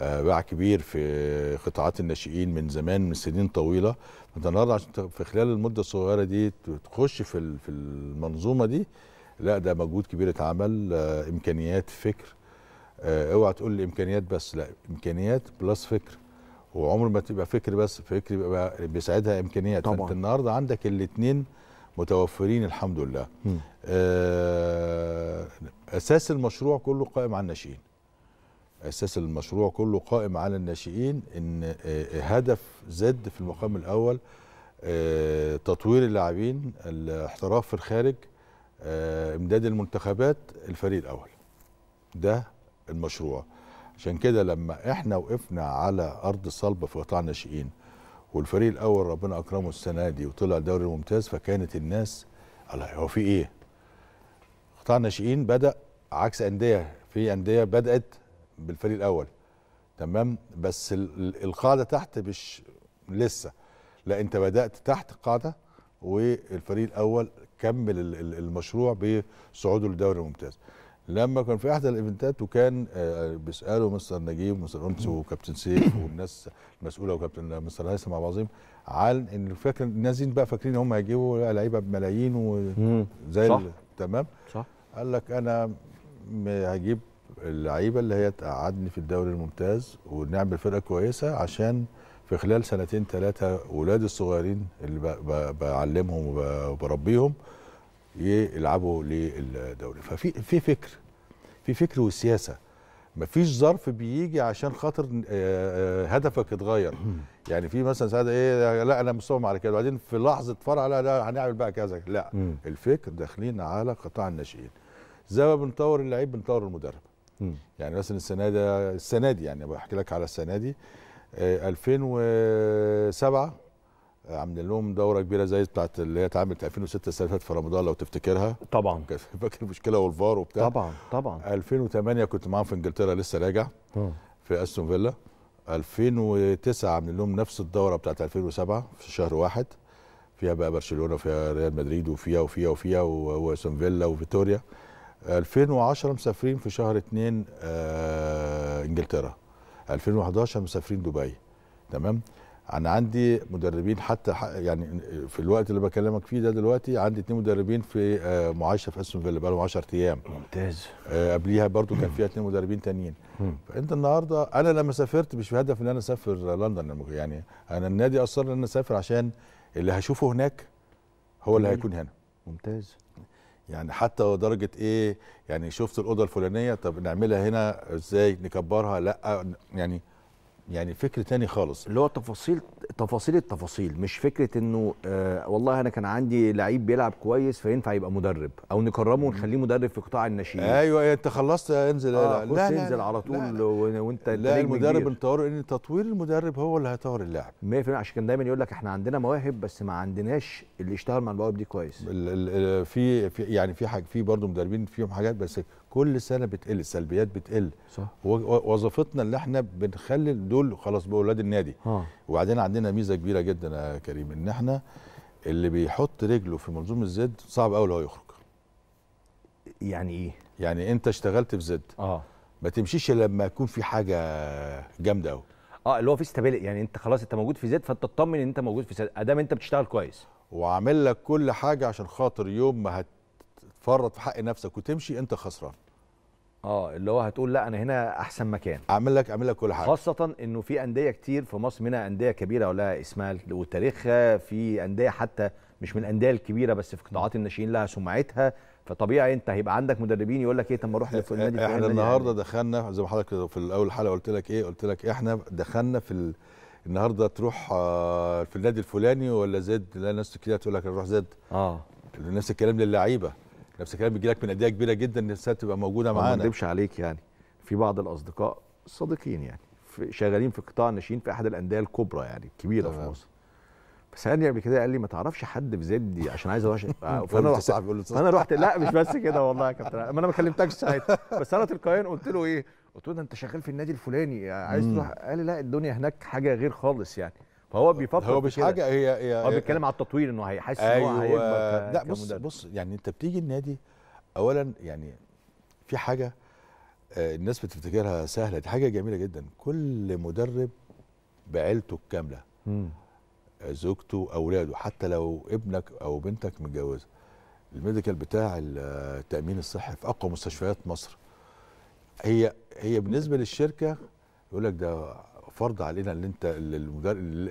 باع كبير في قطاعات الناشئين من زمان من سنين طويله فانت النهارده عشان في خلال المده الصغيره دي تخش في في المنظومه دي لا ده مجهود كبير اتعمل امكانيات فكر آه، اوعى تقول لي امكانيات بس لا امكانيات بلس فكر وعمر ما تبقى فكر بس فكر بيبقى بيساعدها امكانيات طبعا. فانت النهارده عندك الاثنين متوفرين الحمد لله آه اساس المشروع كله قائم على الناشئين اساس المشروع كله قائم على الناشئين ان آه، هدف زد في المقام الاول آه، تطوير اللاعبين الاحتراف في الخارج امداد المنتخبات الفريق الاول ده المشروع عشان كده لما احنا وقفنا على ارض صلبه في قطاع الناشئين والفريق الاول ربنا اكرمه السنه دي وطلع الدوري الممتاز فكانت الناس الله هو في ايه؟ قطاع الناشئين بدا عكس انديه في انديه بدات بالفريق الاول تمام بس القاعده تحت مش لسه لا انت بدات تحت قاعده والفريق الاول كمل المشروع بصعوده للدوري الممتاز لما كان في احد الايفنتات وكان آه، بيسالوا مستر نجيب ومستر انس وكابتن سيف والناس المسؤوله وكابتن مستر هيثم عبد العظيم عن ان فاكر الناس بقى فاكرين هم هيجيبوا لعيبه بملايين وزي صح. تمام صح قال لك انا هجيب اللعيبه اللي هي تقعدني في الدوري الممتاز ونعمل فرقه كويسه عشان في خلال سنتين ثلاثه ولادي الصغيرين اللي بعلمهم وبربيهم يلعبوا للدوري ففي في فكر في فكر وسياسه مفيش ظرف بيجي عشان خاطر آه، آه، هدفك اتغير يعني في مثلا ساعات ايه لا انا مستوعب على كده وبعدين في لحظه فرع لا لا هنعمل بقى كذا لا مم. الفكر داخلين على قطاع الناشئين زي ما بنطور اللعيب بنطور المدرب مم. يعني مثلا السنه دي السنه دي يعني بحكي لك على السنه دي 2007 آه، عاملين لهم دوره كبيره زي بتاعه اللي هي اتعملت 2006 السنه فاتت في رمضان لو تفتكرها طبعا فاكر المشكله والفار وبتاع طبعا طبعا 2008 كنت معاهم في انجلترا لسه راجع آه. في استون فيلا 2009 عاملين لهم نفس الدوره بتاعه 2007 في شهر واحد فيها بقى برشلونه وفيها ريال مدريد وفيها وفيها وفيها واستون فيلا وفيتوريا 2010 مسافرين في شهر 2 آه انجلترا 2011 مسافرين دبي تمام انا عندي مدربين حتى يعني في الوقت اللي بكلمك فيه ده دلوقتي عندي اتنين مدربين في آه، معاشه في اسم فيلا بقالهم 10 ايام ممتاز آه، قبليها برضو كان فيها اتنين مدربين تانيين فانت النهارده انا لما سافرت مش بهدف ان انا اسافر لندن يعني انا النادي اصر ان انا اسافر عشان اللي هشوفه هناك هو اللي هيكون هنا ممتاز يعني حتى درجة ايه يعني شفت الأوضة الفلانية طب نعملها هنا ازاي نكبرها لا يعني يعني فكر تاني خالص اللي هو تفاصيل تفاصيل التفاصيل مش فكره انه آه والله انا كان عندي لعيب بيلعب كويس فينفع يبقى مدرب او نكرمه ونخليه مدرب في قطاع الناشئين ايوه إيه، انت خلصت انزل آه لا, لا انزل على طول لا لا وانت لا المدرب انطور ان تطوير المدرب هو اللي هيطور اللاعب 100% عشان كان دايما يقول لك احنا عندنا مواهب بس ما عندناش اللي يشتغل مع المواهب دي كويس في في يعني في حاجه في برضه مدربين فيهم حاجات بس كل سنه بتقل السلبيات بتقل صح وظيفتنا اللي احنا بنخلي دول خلاص بقوا اولاد النادي آه. وبعدين عندنا ميزه كبيره جدا يا كريم ان احنا اللي بيحط رجله في منظومه زد صعب قوي لو يخرج يعني ايه يعني انت اشتغلت في زد اه ما تمشيش لما يكون في حاجه جامده قوي اه اللي هو في استبال يعني انت خلاص انت موجود في زد فانت تطمن ان انت موجود في زد ادام انت بتشتغل كويس وعامل لك كل حاجه عشان خاطر يوم ما هت فرط في حق نفسك وتمشي انت خسران اه اللي هو هتقول لا انا هنا احسن مكان اعمل لك اعمل لك كل حاجه خاصه انه في انديه كتير في مصر منها انديه كبيره ولها اسمها وتاريخها في انديه حتى مش من الانديه الكبيره بس في قطاعات الناشئين لها سمعتها فطبيعي انت هيبقى عندك مدربين يقول لك ايه طب ما اروح للنادي احنا النهارده يعني. دخلنا زي ما حضرتك في الاول الحلقه قلت لك ايه قلت لك احنا دخلنا في ال... النهارده تروح آه، في النادي الفلاني ولا زد لا ناس كده تقول لك انا اروح زد اه نفس الكلام للعيبه نفس الكلام بيجي لك من انديه كبيره جدا نفسها تبقى موجوده معانا ما اكذبش عليك يعني في بعض الاصدقاء صادقين يعني في شغالين في قطاع الناشئين في احد الانديه الكبرى يعني الكبيره في مصر فسالني قبل كده قال لي ما تعرفش حد في زد عشان عايز اروح آه، فانا رحت فانا رحت لا مش بس كده والله يا كابتن ما انا ما كلمتكش ساعتها بس انا تلقائيا قلت له ايه؟ قلت له ده انت شغال في النادي الفلاني عايز تروح قال لي لا الدنيا هناك حاجه غير خالص يعني فهو بيفكر هو مش حاجه هي, هي هو بيتكلم على التطوير انه هيحس أيوة هو هيكبر لا بص بص يعني انت بتيجي النادي اولا يعني في حاجه آه، الناس بتفتكرها سهله دي حاجه جميله جدا كل مدرب بعيلته الكامله زوجته اولاده حتى لو ابنك او بنتك متجوزه الميديكال بتاع التامين الصحي في اقوى مستشفيات مصر هي هي بالنسبه للشركه يقول لك ده فرض علينا ان انت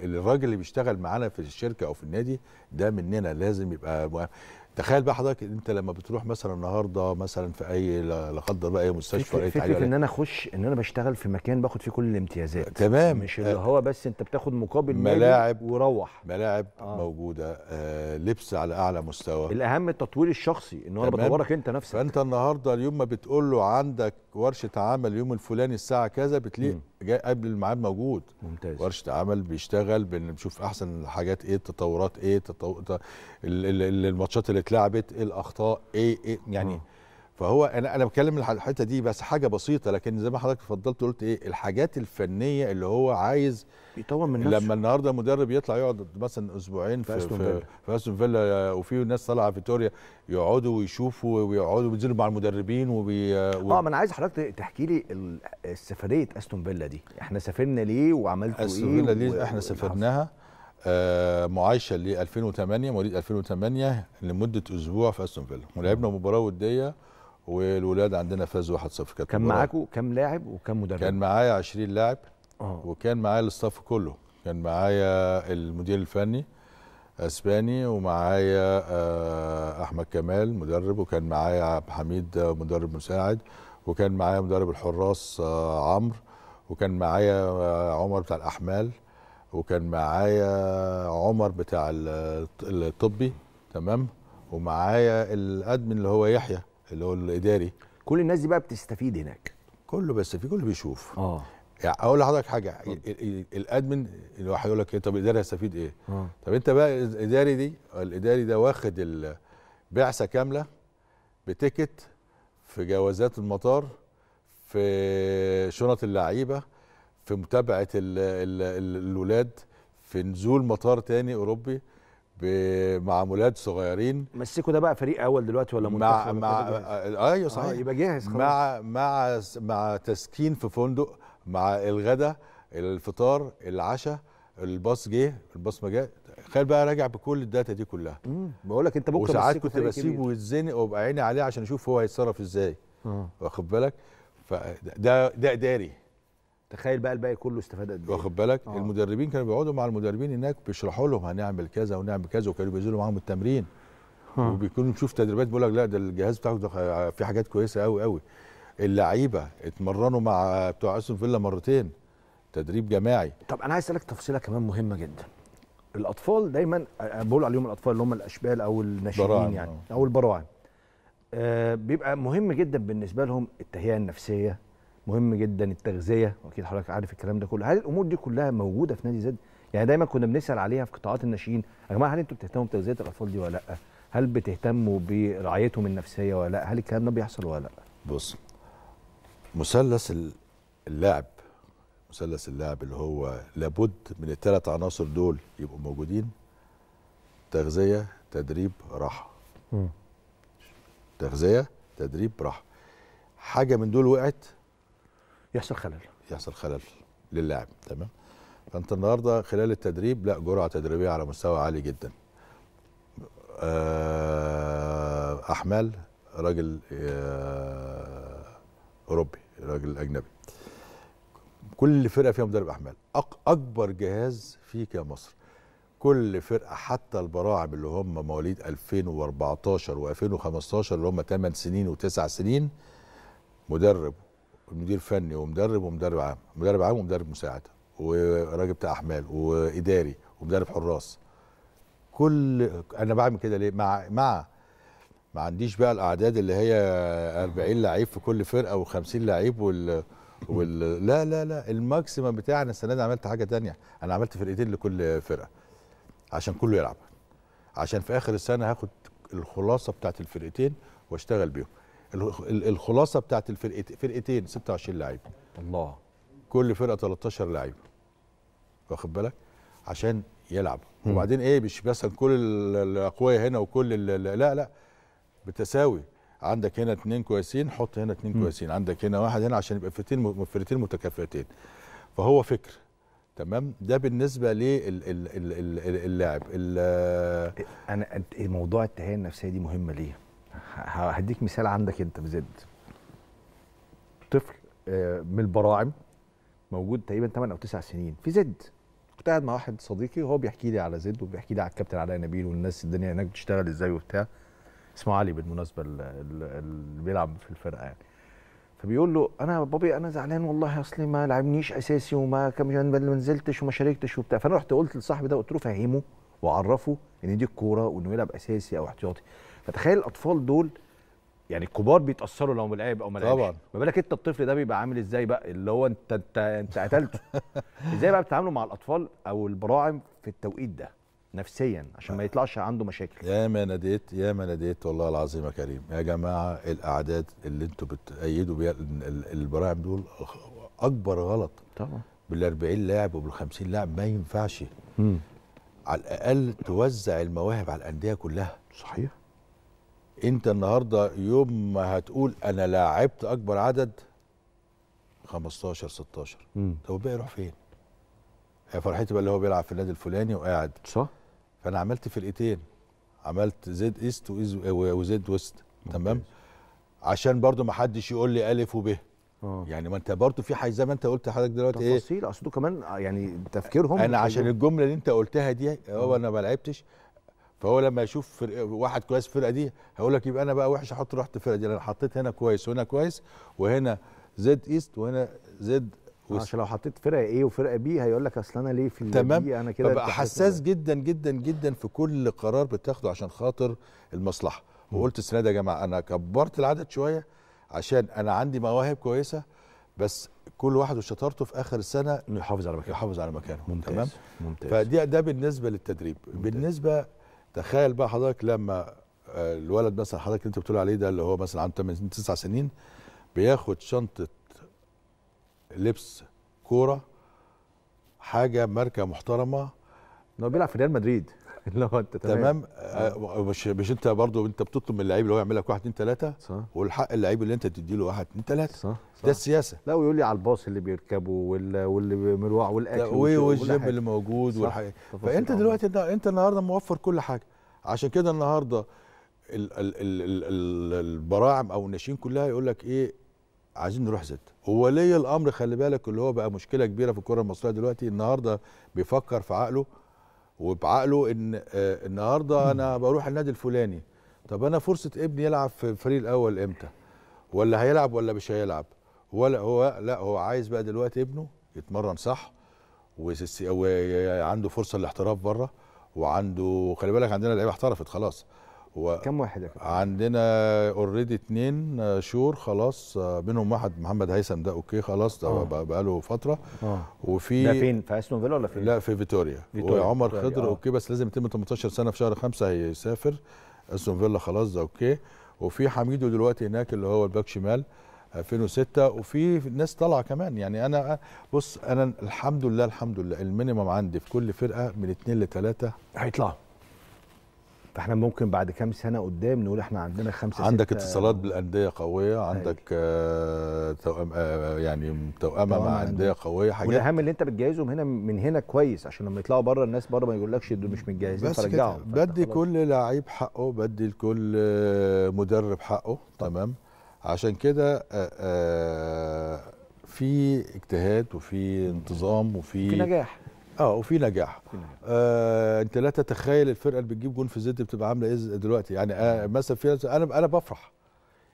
الراجل اللي بيشتغل معانا في الشركه او في النادي ده مننا لازم يبقى تخيل بقى حضرتك انت لما بتروح مثلا النهارده مثلا في اي لا قدر الله اي مستشفى فكره, فكرة ان انا اخش ان انا بشتغل في مكان باخد فيه كل الامتيازات تمام مش آه. اللي هو بس انت بتاخد مقابل ملاعب وروح ملاعب آه. موجوده آه لبس على اعلى مستوى الاهم التطوير الشخصي ان انا بطورك انت نفسك فانت النهارده اليوم ما بتقول له عندك ورشه عمل اليوم الفلاني الساعه كذا بتلاقي جاي قبل الميعاد موجود ممتاز ورشه عمل بيشتغل بنشوف احسن الحاجات ايه التطورات ايه التطو... الماتشات اللي اتلعبت ايه الاخطاء ايه, إيه يعني مم. فهو انا انا بتكلم الحته دي بس حاجه بسيطه لكن زي ما حضرتك اتفضلت قلت ايه الحاجات الفنيه اللي هو عايز يطور من نفسه لما النهارده مدرب يطلع يقعد مثلا اسبوعين في استون في, في استون فيلا وفي ناس طالعه فيتوريا يقعدوا ويشوفوا ويقعدوا وينزلوا مع المدربين وبي و... اه ما انا عايز حضرتك تحكي لي السفريه استون فيلا دي احنا سافرنا ليه وعملتوا ايه استون فيلا دي احنا سافرناها آه معايشه ل 2008 مواليد 2008 لمده اسبوع في استون فيلا ولعبنا مباراه وديه والولاد عندنا فازوا 1-0 كانت كان معاكم كام لاعب وكم مدرب؟ كان معايا 20 لاعب اه وكان معايا الاستاف كله كان معايا المدير الفني اسباني ومعايا آه، احمد كمال مدرب وكان معايا عبد الحميد مدرب مساعد وكان معايا مدرب الحراس آه، عمرو وكان معايا آه، عمر بتاع الاحمال وكان معايا عمر بتاع الطبي تمام ومعايا الادمن اللي هو يحيى اللي هو الاداري كل الناس دي بقى بتستفيد هناك كله بس في كله بيشوف اه يعني اقول لحضرتك حاجه الادمن اللي هو هيقول لك ايه طب الاداري هيستفيد ايه؟ آه. طب انت بقى الاداري دي الاداري ده واخد البعثه كامله بتيكت في جوازات المطار في شنط اللعيبه في متابعه الولاد في نزول مطار تاني اوروبي مولاد صغيرين مسكوا ده بقى فريق اول دلوقتي ولا منتخب مع مع آه، ايوه صحيح آه يبقى جاهز خلاص مع مع مع تسكين في فندق مع الغدا الفطار العشاء الباص جه الباص ما جه تخيل بقى راجع بكل الداتا دي كلها بقول لك انت بكره وساعات كنت بسيبه يتزنق وابقى عيني عليه عشان اشوف هو هيتصرف ازاي آه. واخد بالك فده ده اداري تخيل بقى الباقي كله استفاد قد ايه واخد بالك آه. المدربين كانوا بيقعدوا مع المدربين هناك بيشرحوا لهم هنعمل كذا ونعمل كذا وكانوا بينزلوا معاهم التمرين آه. وبيكونوا نشوف تدريبات بيقول لك لا ده الجهاز بتاعك ده في حاجات كويسه قوي قوي اللعيبه اتمرنوا مع بتوع استون فيلا مرتين تدريب جماعي طب انا عايز اسالك تفصيله كمان مهمه جدا الاطفال دايما بقول عليهم الاطفال اللي هم الاشبال او الناشئين يعني آه. او البراعم آه بيبقى مهم جدا بالنسبه لهم التهيئه النفسيه مهم جدا التغذيه واكيد حضرتك عارف الكلام ده كله هل الامور دي كلها موجوده في نادي زد يعني دايما كنا بنسال عليها في قطاعات الناشئين يا جماعه هل انتوا بتهتموا بتغذيه الاطفال دي ولا لا هل بتهتموا برعايتهم النفسيه ولا لا هل الكلام ده بيحصل ولا لا بص مثلث اللعب مثلث اللعب اللي هو لابد من الثلاث عناصر دول يبقوا موجودين تغذيه تدريب راحه تغذيه تدريب راحه حاجه من دول وقعت يحصل خلل يحصل خلل للاعب تمام فانت النهارده خلال التدريب لا جرعه تدريبيه على مستوى عالي جدا آه، احمال راجل آه، اوروبي راجل اجنبي كل فرقه فيها مدرب احمال اكبر جهاز فيك يا مصر كل فرقه حتى البراعم اللي هم مواليد 2014 و2015 اللي هم 8 سنين و9 سنين مدرب مدير فني ومدرب ومدرب عام مدرب عام ومدرب مساعد وراجل بتاع احمال واداري ومدرب حراس كل انا بعمل كده ليه مع مع ما عنديش بقى الاعداد اللي هي 40 لعيب في كل فرقه و50 لعيب وال وال لا لا لا الماكسيمم بتاعنا السنه دي عملت حاجه تانية انا عملت فرقتين لكل فرقه عشان كله يلعب عشان في اخر السنه هاخد الخلاصه بتاعت الفرقتين واشتغل بيهم الخلاصه بتاعت الفرقتين فرقتين 26 لعيب الله كل فرقه 13 لعيب واخد بالك عشان يلعب مم. وبعدين ايه مش مثلا كل الاقوياء هنا وكل لا لا بتساوي عندك هنا اثنين كويسين حط هنا اثنين كويسين عندك هنا واحد هنا عشان يبقى فرقتين فرقتين متكافئتين فهو فكر تمام ده بالنسبه للاعب انا موضوع التهيئه النفسيه دي مهمه ليه هديك مثال عندك انت في زد طفل آه، من البراعم موجود تقريبا 8 او 9 سنين في زد كنت قاعد مع واحد صديقي وهو بيحكي لي على زد وبيحكي لي على الكابتن علاء نبيل والناس الدنيا هناك بتشتغل ازاي وبتاع اسمه علي بالمناسبه اللي بيلعب في الفرقه يعني فبيقول له انا بابي انا زعلان والله اصلي ما لعبنيش اساسي وما كم ما نزلتش وما شاركتش وبتاع فانا رحت قلت لصاحبي ده قلت له فهمه وعرفه ان دي الكوره وانه يلعب اساسي او احتياطي فتخيل الاطفال دول يعني الكبار بيتاثروا لو ملعب او ما طبعا ما بالك انت الطفل ده بيبقى عامل ازاي بقى اللي هو انت انت انت قتلته ازاي بقى بتتعاملوا مع الاطفال او البراعم في التوقيت ده نفسيا عشان ما يطلعش عنده مشاكل يا ما ناديت يا ما ناديت والله العظيم يا كريم يا جماعه الاعداد اللي انتوا بتأيدوا بيها البراعم دول اكبر غلط طبعا بال 40 لاعب وبال 50 لاعب ما ينفعش مم. على الاقل توزع المواهب على الانديه كلها صحيح انت النهارده يوم ما هتقول انا لاعبت اكبر عدد 15 16 طب والباقي يروح فين؟ هي فرحتي بقى اللي هو بيلعب في النادي الفلاني وقاعد صح فانا عملت فرقتين عملت زد ايست وزد ويست تمام عشان برضو ما حدش يقول لي الف وب أوه. يعني ما انت برضه في حاجه زي ما انت قلت لحضرتك دلوقتي تفاصيل ايه تفاصيل اصل كمان يعني تفكيرهم انا عشان الجمله اللي انت قلتها دي هو آه. انا ما لعبتش فهو لما يشوف فرق واحد كويس في الفرقه دي هيقول لك يبقى انا بقى وحش احط رحت الفرقه دي انا حطيت هنا كويس وهنا كويس وهنا زد ايست وهنا زد ويست عشان لو حطيت فرقه ايه وفرقه بي هيقول لك اصل انا ليه في تمام انا كده ببقى حساس جدا جدا جدا في كل قرار بتاخده عشان خاطر المصلحه وقلت السنه دي يا جماعه انا كبرت العدد شويه عشان انا عندي مواهب كويسه بس كل واحد وشطارته في اخر السنه انه يحافظ على مكانه يحافظ على مكانه ممتاز تمام ممتاز فدي ده بالنسبه للتدريب ممتاز. بالنسبه تخيل بقى حضرتك لما آه، الولد مثلا حضرتك انت بتقول عليه ده اللي هو مثلا عنده 8 9 سنين بياخد شنطه لبس كوره حاجه ماركه محترمه هو بيلعب في ريال مدريد اللي هو انت تمام آه،, آه مش مش انت برضه انت بتطلب من اللعيب اللي هو يعمل لك واحد اثنين ثلاثه صح والحق اللعيب اللي انت تدي له واحد اثنين ثلاثه صح, صح ده السياسه لا ويقول لي على الباص اللي بيركبه واللي والمروعه والاكل والجيم اللي موجود والحاجه فانت دلوقتي انت النهارده موفر كل حاجه عشان كده النهارده ال ال ال ال البراعم او الناشئين كلها يقول لك ايه عايزين نروح زد هو ليه الامر خلي بالك اللي هو بقى مشكله كبيره في الكره المصريه دلوقتي النهارده بيفكر في عقله وبعقله ان آه، النهارده انا بروح النادي الفلاني طب انا فرصه ابني يلعب في الفريق الاول امتى ولا هيلعب ولا مش هيلعب ولا هو لا هو عايز بقى دلوقتي ابنه يتمرن صح وعنده فرصه الاحتراف بره وعنده خلي بالك عندنا لعيبه احترفت خلاص هو كم واحد يا كابتن؟ عندنا اوريدي اثنين آه، شور خلاص آه، منهم واحد محمد هيثم ده اوكي خلاص ده آه. بقى له فتره أوه. وفي ده فين في استون فيلا ولا فين؟ لا في فيتوريا, فيتوريا. وعمر خضر أوه. اوكي بس لازم يتم 18 سنه في شهر خمسه هيسافر استون فيلا خلاص ده اوكي وفي حميدو دلوقتي هناك اللي هو الباك شمال 2006 وفي ناس طالعه كمان يعني انا بص انا الحمد لله الحمد لله المينيمم عندي في كل فرقه من اثنين لثلاثه هيطلعوا فاحنا ممكن بعد كام سنه قدام نقول احنا عندنا خمسة عندك اتصالات بالانديه قويه عندك طيب. آه آه يعني توأمه مع انديه قويه حاجات والاهم اللي انت بتجهزهم هنا من هنا كويس عشان لما يطلعوا بره الناس بره ما يقولكش دول مش متجهزين فرجعهم بدي كل لعيب حقه بدي لكل آه، مدرب حقه تمام عشان كده آه، آه، في اجتهاد وفي انتظام وفي في نجاح اه وفي نجاح, آه انت لا تتخيل الفرقه اللي بتجيب جون في زد بتبقى عامله ايه دلوقتي يعني آه نعم. مثلا في انا انا بفرح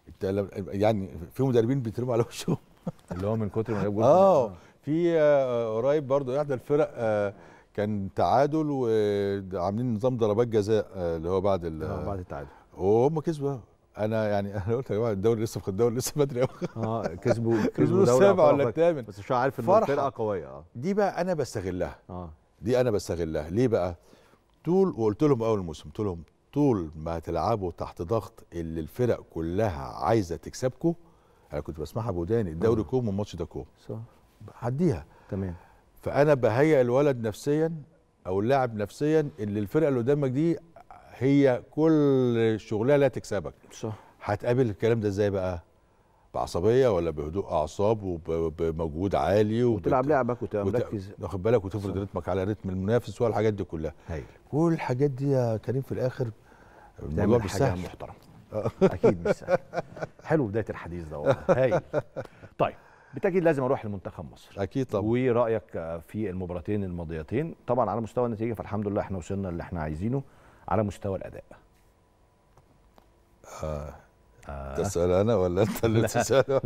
انت يعني في مدربين بيترموا على وشهم اللي هو من كتر ما جاب اه في آه، قريب برضو احدى يعني الفرق آه كان تعادل وعاملين نظام ضربات جزاء آه اللي هو بعد آه، بعد التعادل وهم كسبوا انا يعني انا قلت يا جماعه الدوري لسه في الدوري لسه بدري قوي اه كسبوا كسبوا السابع ولا الثامن بس مش عارف ان الفرقه قويه اه دي بقى انا بستغلها اه دي انا بستغلها ليه بقى؟ طول وقلت لهم اول الموسم قلت لهم طول ما هتلعبوا تحت ضغط اللي الفرق كلها عايزه تكسبكوا انا كنت بسمعها بوداني الدوري آه. كوم والماتش ده كوم صح عديها تمام فانا بهيئ الولد نفسيا او اللاعب نفسيا اللي الفرقه اللي قدامك دي هي كل شغلها لا تكسبك صح هتقابل الكلام ده ازاي بقى بعصبيه ولا بهدوء اعصاب وبمجهود عالي وتلعب وبت... لعبك وتبقى مركز وت... واخد بالك وتفرض رتمك على رتم المنافس والحاجات دي كلها هي. كل الحاجات دي يا كريم في الاخر الموضوع بس حاجة محترم اكيد مش سهل حلو بدايه الحديث ده والله هايل طيب بالتاكيد لازم اروح لمنتخب مصر اكيد طبعا ورايك في المباراتين الماضيتين طبعا على مستوى النتيجه فالحمد لله احنا وصلنا اللي احنا عايزينه على مستوى الاداء آه. آه. تسال انا ولا انت اللي بتسال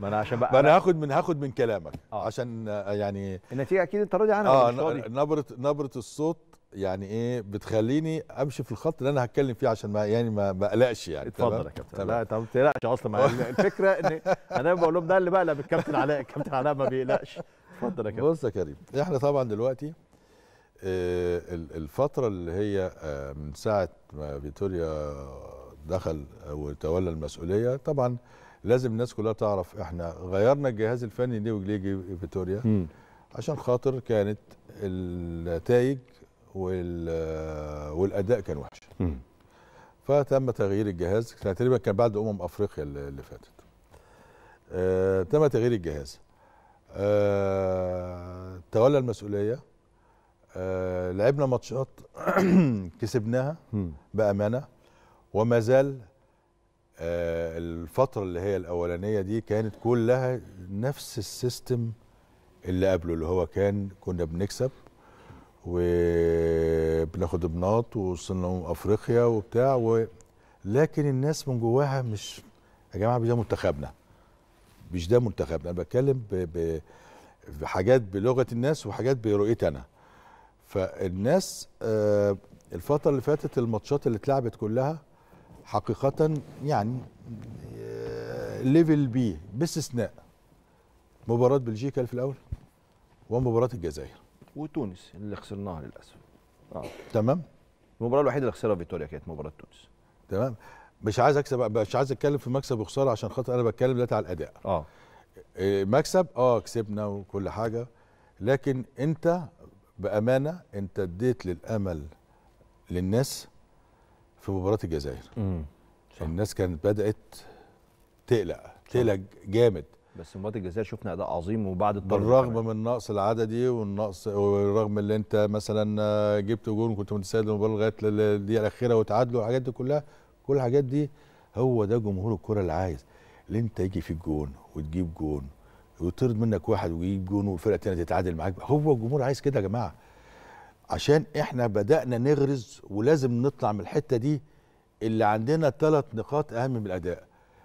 ما انا عشان بقى ما انا هاخد من هاخد من كلامك آه. عشان آه، يعني النتيجه اكيد انت راضي عنها اه نبره نبره الصوت يعني ايه بتخليني امشي في الخط اللي انا هتكلم فيه عشان ما يعني ما بقلقش يعني اتفضل يا كابتن لا طب ما تقلقش اصلا الفكره ان انا بقول لهم ده اللي بقلق بالكابتن علاء الكابتن علاء ما بيقلقش اتفضل يا كابتن بص يا كريم احنا طبعا دلوقتي آه، الفترة اللي هي آه، من ساعة ما فيتوريا دخل وتولى المسؤولية طبعا لازم الناس كلها تعرف احنا غيرنا الجهاز الفني ليه وليه فيتوريا عشان خاطر كانت النتائج والاداء كان وحش فتم تغيير الجهاز تقريبا كان بعد امم افريقيا اللي فاتت آه، تم تغيير الجهاز تولى المسؤوليه آه، لعبنا ماتشات كسبناها بامانه وما زال آه، الفتره اللي هي الاولانيه دي كانت كلها نفس السيستم اللي قبله اللي هو كان كنا بنكسب وبناخد بناط ووصلنا افريقيا وبتاع و... لكن الناس من جواها مش يا جماعه مش ده منتخبنا مش ده منتخبنا انا بتكلم ب... ب... بحاجات بلغه الناس وحاجات برؤيتي انا فالناس آه، الفتره اللي فاتت الماتشات اللي اتلعبت كلها حقيقه يعني آه، ليفل بي باستثناء مباراه بلجيكا في الاول ومباراه الجزائر وتونس اللي خسرناها للاسف آه. تمام المباراه الوحيده اللي خسرها فيتوريا كانت مباراه تونس تمام مش عايز اكسب مش عايز اتكلم في مكسب وخساره عشان خاطر انا بتكلم دلوقتي على الاداء اه, آه، مكسب اه كسبنا وكل حاجه لكن انت بامانه انت اديت للامل للناس في مباراه الجزائر امم الناس كانت بدات تقلق تقلق جامد بس مباراه الجزائر شفنا اداء عظيم وبعد بالرغم كمان. من النقص العددي والنقص والرغم اللي انت مثلا جبت جون كنت متسيد المباراه لغايه الدقيقه الاخيره وتعادلوا الحاجات دي كلها كل الحاجات دي هو ده جمهور الكره اللي عايز اللي انت يجي في الجون وتجيب جون ويطرد منك واحد ويجيب جون والفرقه الثانيه تتعادل معاك هو الجمهور عايز كده يا جماعه عشان احنا بدانا نغرز ولازم نطلع من الحته دي اللي عندنا ثلاث نقاط اهم من الاداء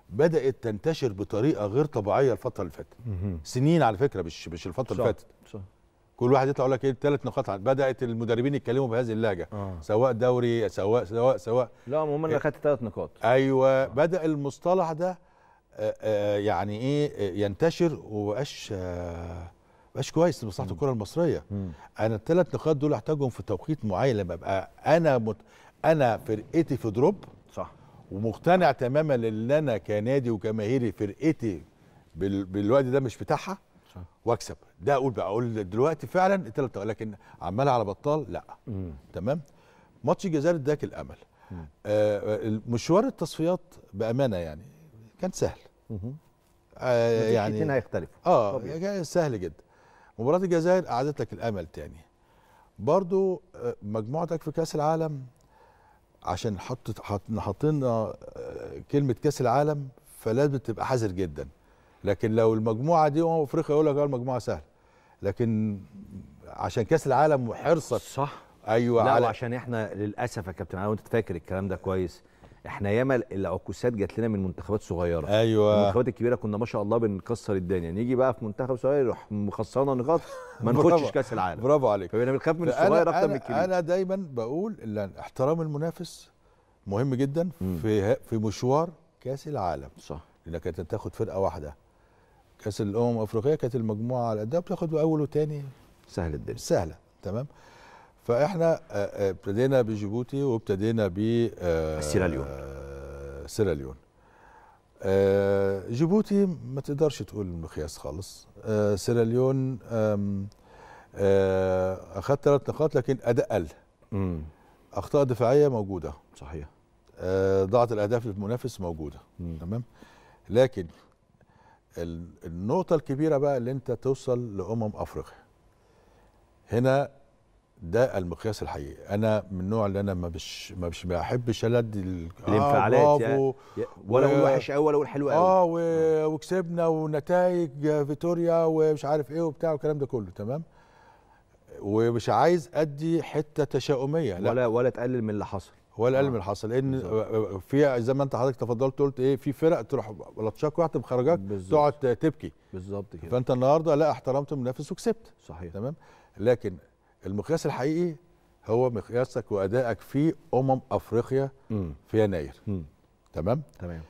بدات تنتشر بطريقه غير طبيعيه الفتره اللي فاتت سنين على فكره مش مش الفتره اللي فاتت كل واحد يطلع يقول لك ايه ثلاث نقاط بدات المدربين يتكلموا بهذه اللهجه آه. سواء دوري سواء سواء سواء لا المهم انك خدت ثلاث نقاط ايوه آه. بدا المصطلح ده آه، آه، يعني ايه آه، ينتشر ومبقاش مبقاش كويس لمصلحه الكره المصريه مم. انا الثلاث نقاط دول احتاجهم في توقيت معين لما ابقى انا مت... انا فرقتي في دروب صح ومقتنع تماما ان انا كنادي وجماهيري فرقتي بال... بالوقت ده مش بتاعها صح. واكسب ده اقول بقى اقول دلوقتي فعلا الثلاث لكن عمال على بطال لا مم. تمام ماتش الجزائر اداك الامل آه مشوار التصفيات بامانه يعني كان سهل آه، يعني آه، يعني هيختلفوا اه كان سهل جدا مباراه الجزائر اعادت لك الامل تاني برضو آه، مجموعتك في كاس العالم عشان حط حاطين كلمه كاس العالم فلازم تبقى حذر جدا لكن لو المجموعه دي امم افريقيا يقول لك اه المجموعه سهله لكن عشان كاس العالم وحرصك صح ايوه لا على... وعشان احنا للاسف يا كابتن انا وانت فاكر الكلام ده كويس احنا ياما العكوسات جات لنا من منتخبات صغيره ايوه المنتخبات الكبيره كنا ما شاء الله بنكسر الدنيا نيجي بقى في منتخب صغير يروح مخسرنا نقاط ما نخشش كاس العالم برافو عليك فبقينا بنخاف من الصغير اكتر من الكبير انا دايما بقول ان احترام المنافس مهم جدا في في مشوار كاس العالم صح لانك انت تاخد فرقه واحده كاس الامم الافريقيه كانت المجموعه على قدها بتاخد اول وثاني سهل الدنيا سهله تمام فاحنا آه، آه، ابتدينا بجيبوتي وابتدينا ب آه، سيراليون سيراليون جيبوتي ما تقدرش تقول مقياس خالص سيراليون اخذت ثلاث نقاط لكن اداء قل اخطاء دفاعيه موجوده صحيح ضاعت الاهداف للمنافس موجوده مم. تمام لكن النقطه الكبيره بقى اللي انت توصل لامم افريقيا هنا ده المقياس الحقيقي انا من النوع اللي انا ما بش ما بش بحبش ادي آه، الانفعالات آه يعني ولا اقول وحش قوي ولا اقول حلو قوي اه و... وكسبنا ونتائج فيتوريا ومش عارف ايه وبتاع والكلام ده كله تمام ومش عايز ادي حته تشاؤميه لا ولا ولا تقلل من اللي حصل ولا اقل آه. من اللي حصل لان في زي ما انت حضرتك تفضلت قلت ايه في فرق تروح لطشاك واحده بخرجك تقعد تبكي بالظبط كده فانت النهارده لا احترمت المنافس وكسبت صحيح تمام لكن المقياس الحقيقي هو مقياسك وادائك في امم افريقيا م. في يناير م. تمام تمام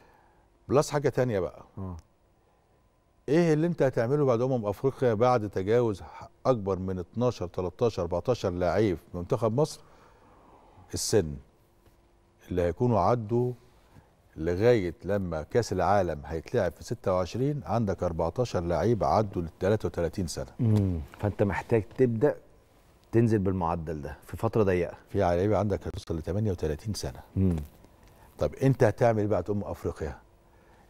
بلس حاجه تانية بقى أوه. ايه اللي انت هتعمله بعد امم افريقيا بعد تجاوز اكبر من 12 13 14 لعيب في منتخب مصر السن اللي هيكونوا عدوا لغايه لما كاس العالم هيتلعب في 26 عندك 14 لعيب عدوا لل 33 سنه امم فانت محتاج تبدا تنزل بالمعدل ده في فتره ضيقه في لعيبه عندك هتوصل ل 38 سنه امم طب انت هتعمل ايه بقى تقوم افريقيا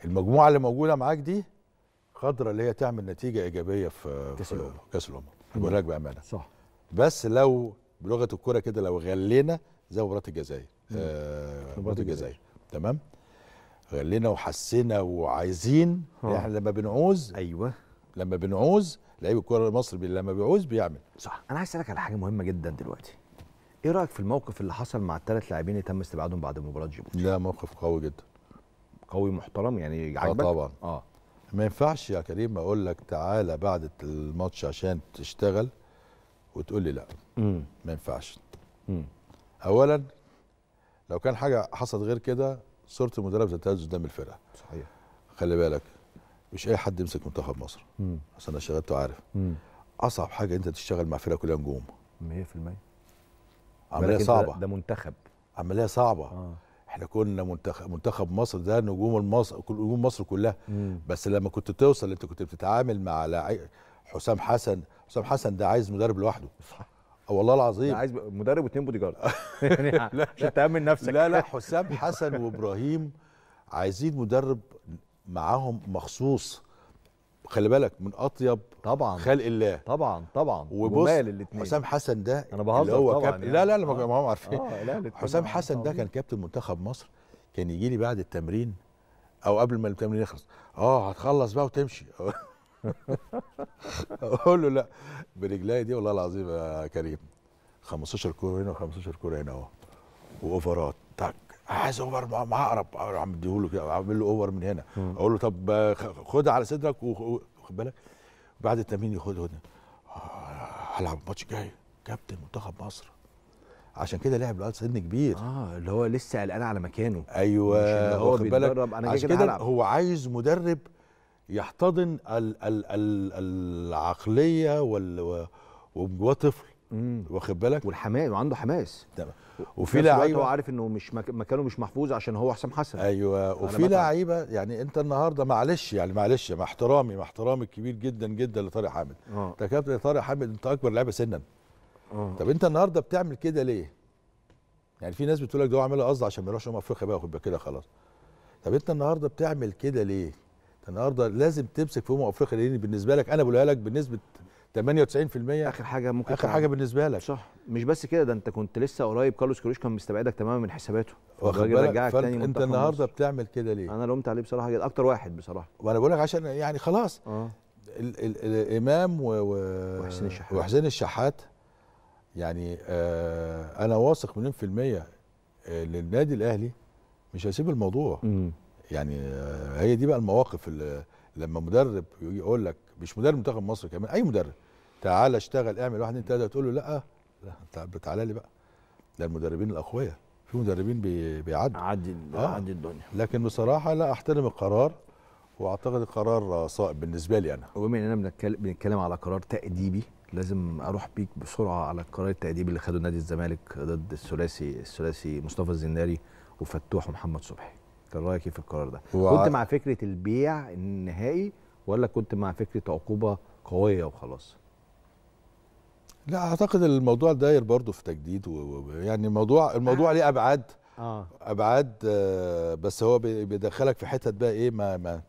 المجموعه اللي موجوده معاك دي قادره اللي هي تعمل نتيجه ايجابيه في كاس الامم كاس الامم بقول لك بامانه صح بس لو بلغه الكوره كده لو غلينا زي مباراه الجزائر آه مباراه الجزائر تمام غلينا وحسينا وعايزين اه. احنا لما بنعوز ايوه لما بنعوز لعيب الكره المصري لما بيعوز بيعمل صح انا عايز اسالك على حاجه مهمه جدا دلوقتي ايه رايك في الموقف اللي حصل مع الثلاث لاعبين اللي تم استبعادهم بعد مباراه جيبوتي لا موقف قوي جدا قوي محترم يعني عجبك اه طبعا اه ما ينفعش يا كريم اقول لك تعالى بعد الماتش عشان تشتغل وتقول لي لا مم. ما ينفعش مم. اولا لو كان حاجه حصلت غير كده صوره المدرب تتهز قدام الفرقه صحيح خلي بالك مش اي حد يمسك منتخب مصر بس عشان انا اشتغلت وعارف مم. اصعب حاجه انت تشتغل مع فرقه كلها نجوم 100% عمليه صعبه ده منتخب عمليه صعبه آه. احنا كنا منتخب منتخب مصر ده نجوم مصر كل نجوم مصر كلها مم. بس لما كنت توصل انت كنت بتتعامل مع حسام حسن حسام حسن ده عايز مدرب لوحده صح اه والله العظيم عايز مدرب واثنين بودي جارد يعني عشان تامن نفسك لا لا حسام حسن وابراهيم عايزين مدرب معاهم مخصوص خلي بالك من اطيب طبعا خلق الله طبعا طبعا وبص حسام حسن ده انا بهزر اللي هو كابتن يعني. لا لا لا ما هم عارفين آه حسام حسن ده كان كابتن منتخب مصر كان يجي لي بعد التمرين او قبل ما التمرين يخلص اه هتخلص بقى وتمشي اقول له لا برجلي دي والله العظيم يا كريم 15 كوره هنا و15 كوره هنا اهو واوفرات تك عايز اوفر مع اقرب عم اديهوله كده اعمل له اوفر من هنا اقول له طب آه، خدها على صدرك واخد بالك بعد التمرين ياخدها هنا آه، هلعب الماتش الجاي كابتن منتخب مصر عشان كده لعب لقى سن كبير اه اللي هو لسه قلقان على مكانه ايوه هو واخد بالك أنا عشان كده هو عايز مدرب يحتضن ال ال ال العقليه وال وجواه طفل واخد بالك والحماس وعنده حماس تمام وفي لعيبه هو عارف انه مش مكانه مش محفوظ عشان هو حسام حسن ايوه وفي لعيبه يعني انت النهارده معلش يعني معلش مع احترامي مع احترامي الكبير جدا جدا لطارق حامد آه. انت كابتن طارق حامد انت اكبر لعيبه سنا آه. طب انت النهارده بتعمل كده ليه؟ يعني في ناس بتقول لك ده هو عاملها قصد عشان ما يروحش امم افريقيا بقى ويبقى كده خلاص طب انت النهارده بتعمل كده ليه؟ انت النهارده لازم تمسك في امم افريقيا لان بالنسبه لك انا بقولها لك بنسبه 98% اخر حاجه ممكن اخر حاجه بالنسبه لك صح مش بس كده ده انت كنت لسه قريب كارلوس كروش كان مستبعدك تماما من حساباته واخد بالك تاني انت النهارده بتعمل كده ليه؟ انا لومت عليه بصراحه جدا اكتر واحد بصراحه وانا بقول لك عشان يعني خلاص آه. ال ال الامام و... و... وحسين الشحات وحسين الشحات يعني آه انا واثق مليون في الميه للنادي آه، الاهلي مش هيسيب الموضوع م. يعني آه هي دي بقى المواقف اللي لما مدرب يجي يقول لك مش مدرب منتخب مصر كمان اي مدرب تعالى اشتغل اعمل واحد انت تلاته تقول له لا لا تعالى لي بقى ده المدربين الاقوياء في مدربين بي... بيعدوا عدي آه. عدي الدنيا لكن بصراحه لا احترم القرار واعتقد القرار صائب بالنسبه لي انا وبما اننا بنتكلم بنتكلم على قرار تاديبي لازم اروح بيك بسرعه على القرار التاديبي اللي خده نادي الزمالك ضد الثلاثي الثلاثي مصطفى الزناري وفتوح ومحمد صبحي كان رايك إيه في القرار ده و... كنت مع فكره البيع النهائي ولا كنت مع فكره عقوبه قويه وخلاص لا اعتقد الموضوع داير برضه في تجديد ويعني الموضوع الموضوع آه. ليه ابعاد آه. ابعاد آه، بس هو بيدخلك في حتت بقى ايه ما, ما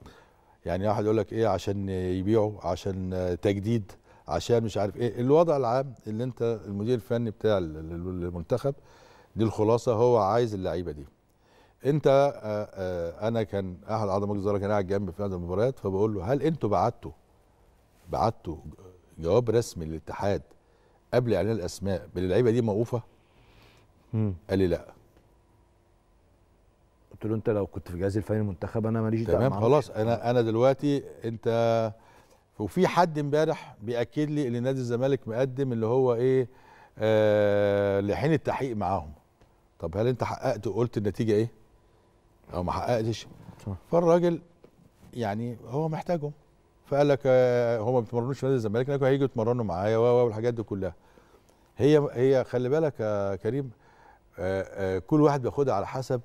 يعني واحد يقول لك ايه عشان يبيعوا عشان تجديد عشان مش عارف ايه الوضع العام اللي انت المدير الفني بتاع المنتخب دي الخلاصه هو عايز اللعيبه دي انت آه، انا كان احد اعضاء مجلس الاداره كان قاعد جنبي في احد المباريات فبقول له هل انتوا بعتوا بعتوا جواب رسمي للاتحاد قبل اعلان الاسماء باللعيبه دي موقوفه؟ قال لي لا قلت له انت لو كنت في جهاز الفني المنتخب انا ماليش دعوه تمام خلاص انا انا دلوقتي انت وفي حد امبارح بياكد لي ان نادي الزمالك مقدم اللي هو ايه آه لحين التحقيق معاهم طب هل انت حققت وقلت النتيجه ايه او ما حققتش فالراجل يعني هو محتاجهم فقال لك آه ما بيتمرنوش في نادي الزمالك لكن هيجوا يتمرنوا معايا والحاجات دي كلها هي هي خلي بالك يا كريم آه، آه، كل واحد بياخدها على حسب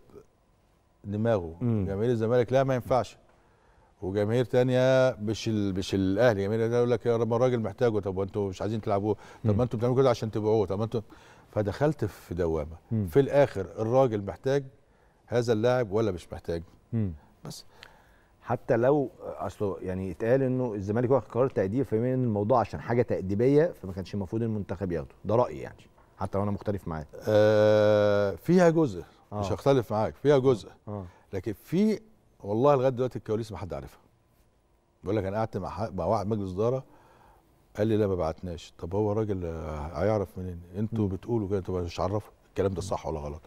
دماغه جماهير الزمالك لا ما ينفعش وجماهير تانية مش ال... مش الاهلي جماهير يقول لك يا رب الراجل محتاجه طب وانتوا مش عايزين تلعبوه طب ما انتوا بتعملوا كده عشان تبيعوه طب ما انتوا فدخلت في دوامه مم. في الاخر الراجل محتاج هذا اللاعب ولا مش محتاج مم. بس حتى لو اصله يعني اتقال انه الزمالك واخد قرار تاديب فمن الموضوع عشان حاجه تاديبيه فما كانش المفروض المنتخب ياخده ده رايي يعني حتى لو انا مختلف معاك آه فيها جزء آه. مش هختلف معاك فيها جزء آه. لكن في والله لغايه دلوقتي الكواليس ما حد عارفها بقول لك انا قعدت مع مع واحد مجلس اداره قال لي لا ما بعتناش طب هو راجل هيعرف منين انتوا بتقولوا كده طب مش عارف الكلام ده صح ولا غلط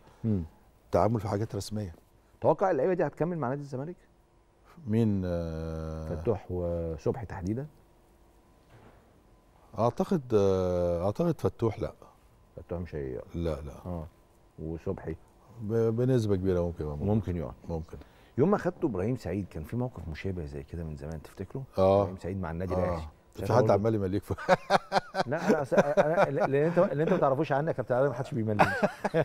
التعامل في حاجات رسميه توقع اللعيبه دي هتكمل مع نادي الزمالك مين آه، فتوح وصبحي تحديدا اعتقد آه، اعتقد فتوح لا فتوح مش هيقعد لا لا اه وصبحي بنسبه كبيره ممكن ممكن, ممكن يقعد ممكن يوم ما خدته ابراهيم سعيد كان في موقف مشابه زي كده من زمان تفتكروا؟ اه ابراهيم سعيد مع النادي آه. الاهلي يعني في حد عمال يمليك لا انا انا اللي انت اللي انت ما تعرفوش عني يا كابتن ما حدش بيمليك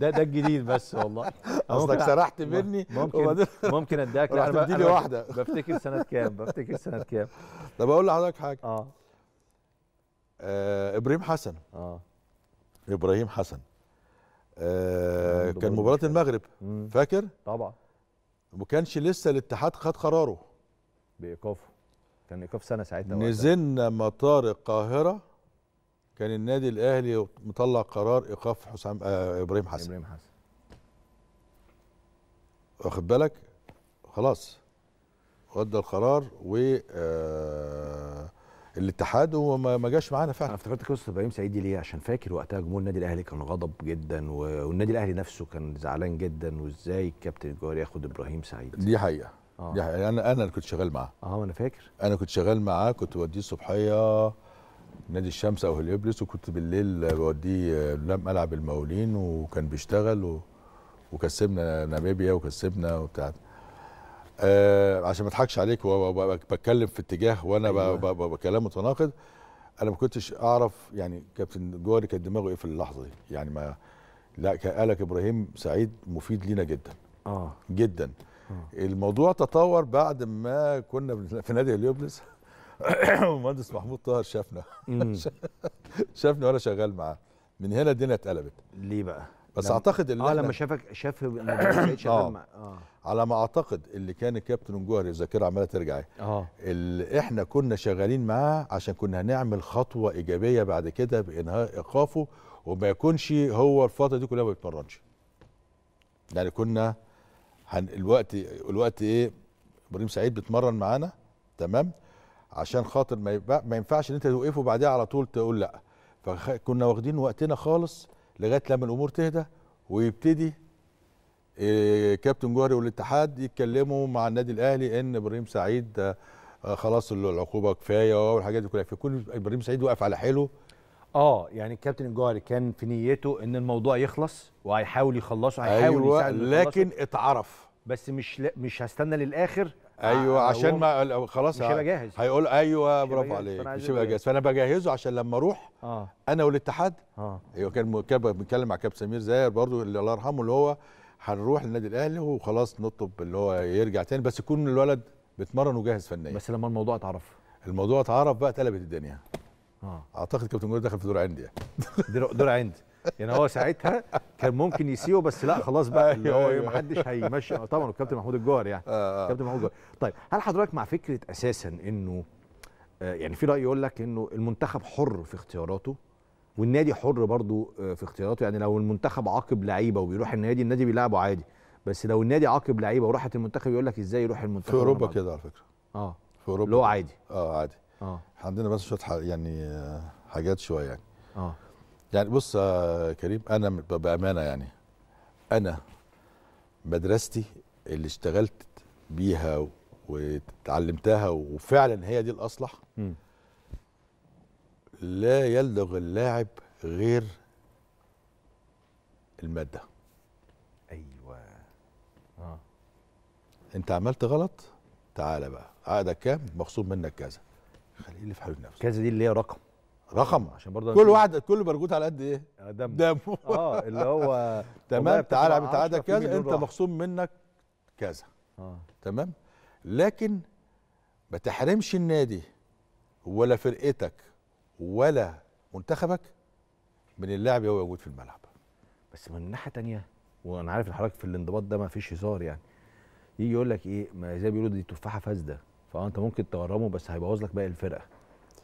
ده ده الجديد بس والله قصدك سرحت مني ممكن ممكن اديك لا انا لي واحده بفتكر سنه كام بفتكر سنه كام طب اقول لحضرتك حاجه آه. اه ابراهيم حسن اه ابراهيم حسن آه, آه، كان مباراه المغرب مم. فاكر طبعا ما كانش لسه الاتحاد خد قراره بايقافه كان ايقاف سنه ساعتها نزلنا مطار القاهره كان النادي الاهلي مطلع قرار ايقاف حسام آه ابراهيم حسن ابراهيم حسن واخد بالك خلاص ودى القرار و آه الاتحاد وما جاش معانا فعلا انا افتكرت قصه ابراهيم سعيد ليه عشان فاكر وقتها جمهور النادي الاهلي كان غضب جدا والنادي الاهلي نفسه كان زعلان جدا وازاي الكابتن الجوهري ياخد ابراهيم سعيد دي حقيقه اه يعني انا انا كنت شغال معاه اه انا فاكر انا كنت شغال معاه كنت بوديه الصبحيه نادي الشمس او هليوبلس وكنت بالليل بوديه ملعب المقاولين وكان بيشتغل و... وكسبنا ناميبيا وكسبنا وبتاع آه عشان ما اضحكش عليك وبتكلم في اتجاه وانا أيوة. كلام متناقض انا ما كنتش اعرف يعني كابتن جوهري كانت دماغه ايه في اللحظه دي يعني ما لا قالك ابراهيم سعيد مفيد لينا جدا اه جدا آه. الموضوع تطور بعد ما كنا في نادي اليوبلس المهندس محمود طاهر شافنا شافنا وانا شغال معاه من هنا الدنيا اتقلبت ليه بقى بس لما اعتقد ان اه لما شافك شاف شغال آه. اه على ما اعتقد اللي كان الكابتن جوهري الذاكره عماله ترجع اه اللي احنا كنا شغالين معاه عشان كنا هنعمل خطوه ايجابيه بعد كده بانهاء ايقافه وما يكونش هو الفتره دي كلها ما بيتمرنش يعني كنا هن الوقت الوقت ايه ابراهيم سعيد بيتمرن معانا تمام عشان خاطر ما يبقى ما ينفعش ان انت توقفه بعدها على طول تقول لا فكنا واخدين وقتنا خالص لغايه لما الامور تهدى ويبتدي إيه كابتن جوهري والاتحاد يتكلموا مع النادي الاهلي ان ابراهيم سعيد آه، خلاص العقوبه كفايه والحاجات دي كلها فيكون ابراهيم سعيد واقف على حيله اه يعني الكابتن الجوهري كان في نيته ان الموضوع يخلص وهيحاول يخلصه هيحاول أيوة يساعد لكن اتعرف بس مش ل... مش هستنى للاخر ايوه عشان ما خلاص مش هيبقى جاهز هيقول ايوه برافو عليك مش هيبقى جاهز إيه؟ فانا بجهزه عشان لما اروح آه. انا والاتحاد اه ايوه كان بنتكلم مع كابتن سمير زاهر برضو اللي الله يرحمه اللي هو هنروح للنادي الاهلي وخلاص نطلب اللي هو يرجع تاني بس يكون الولد بيتمرن وجاهز فنيا بس لما الموضوع اتعرف الموضوع اتعرف بقى تلبت الدنيا آه. اعتقد كابتن جوهر دخل في دور عندي يعني دور عندي يعني هو ساعتها كان ممكن يسيبه بس لا خلاص بقى أيوة، اللي هو أيوة. ما حدش هيمشي آه، طبعا الكابتن محمود الجوهر يعني آه،, آه. كابتن محمود الجوهر طيب هل حضرتك مع فكره اساسا انه آه، يعني في راي يقول لك انه المنتخب حر في اختياراته والنادي حر برضه في اختياراته يعني لو المنتخب عاقب لعيبه وبيروح النادي النادي بيلعبه عادي بس لو النادي عاقب لعيبه وراحت المنتخب يقول لك ازاي يروح المنتخب في اوروبا كده على فكره اه في اوروبا اللي هو عادي اه عادي اه عندنا بس شويه يعني آه، حاجات شويه يعني اه يعني بص يا كريم انا بامانه يعني انا مدرستي اللي اشتغلت بيها وتعلمتها وفعلا هي دي الاصلح م. لا يلدغ اللاعب غير الماده ايوه اه انت عملت غلط تعالى بقى عقدك كام مخصوم منك كذا خليه اللي في حاله نفسه كذا دي اللي هي رقم رقم عشان برضه كل واحد كل برجوت على قد ايه؟ دم دمه اه اللي هو تمام تعالى بتعادى كذا انت مخصوم منك كذا آه. تمام لكن ما تحرمش النادي ولا فرقتك ولا منتخبك من اللاعب وهو موجود في الملعب بس من ناحيه تانية وانا عارف ان حضرتك في الانضباط ده ما فيش هزار يعني يجي يقول لك ايه ما زي ما بيقولوا دي تفاحه فاسده فانت انت ممكن تورمه بس هيبوظ لك باقي الفرقه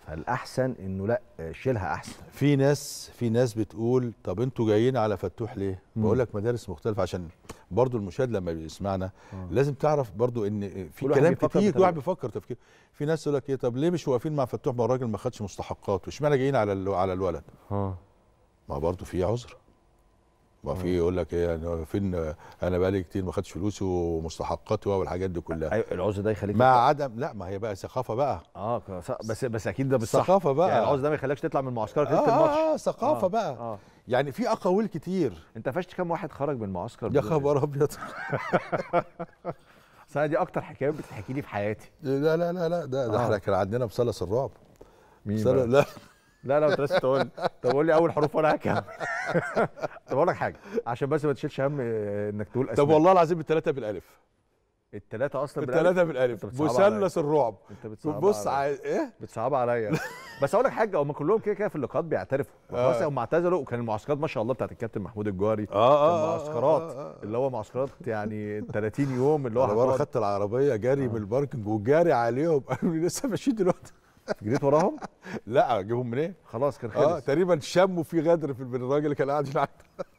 فالاحسن انه لا شيلها احسن في ناس في ناس بتقول طب انتوا جايين على فتوح ليه بقول لك مدارس مختلفه عشان برضو المشاهد لما بيسمعنا آه. لازم تعرف برضو ان في كلام كتير كل واحد بيفكر تفكير في ناس يقول لك ايه طب ليه مش واقفين مع فتوح ما الراجل ما خدش مستحقاته اشمعنى جايين على على الولد اه ما برضو في عذر ما في يقول لك ايه يعني فين انا بقالي كتير ما خدتش فلوسي ومستحقاتي والحاجات دي كلها ايوه العذر ده يخليك ما عدم لا ما هي بقى ثقافه بقى اه بس بس اكيد ده بالصح ثقافه بقى يعني العذر ده ما يخليكش تطلع من معسكرك آه الماتش اه ثقافه آه بقى آه. يعني في اقاويل كتير انت فشت كم واحد خرج من المعسكر يا خبر ابيض اصل دي اكتر حكايات بتتحكي لي في حياتي لا لا لا لا ده, ده آه. احنا كان عندنا مثلث الرعب مين لا لا لا ما تقدرش تقول طب قول لي اول حروف وانا هكمل طب اقول لك حاجه عشان بس ما تشيلش هم انك تقول اسماء طب والله العظيم الثلاثه بالالف الثلاثه اصلا الثلاثه بالالف مثلث الرعب انت بتصعب بص ايه بتصعب عليا بس اقول لك حاجه هم كلهم كده كده في اللقاءات بيعترفوا آه. خلاص هم اعتزلوا وكان المعسكرات ما شاء الله بتاعت الكابتن محمود الجوهري آه آه آه, آه،, آه، اللي هو معسكرات يعني 30 يوم اللي هو انا خدت العربيه جاري من الباركنج وجاري عليهم قالوا لي لسه ماشيين دلوقتي جريت وراهم؟ لا اجيبهم منين؟ خلاص كان خلص اه تقريبا شموا في غدر في الراجل اللي كان قاعد هناك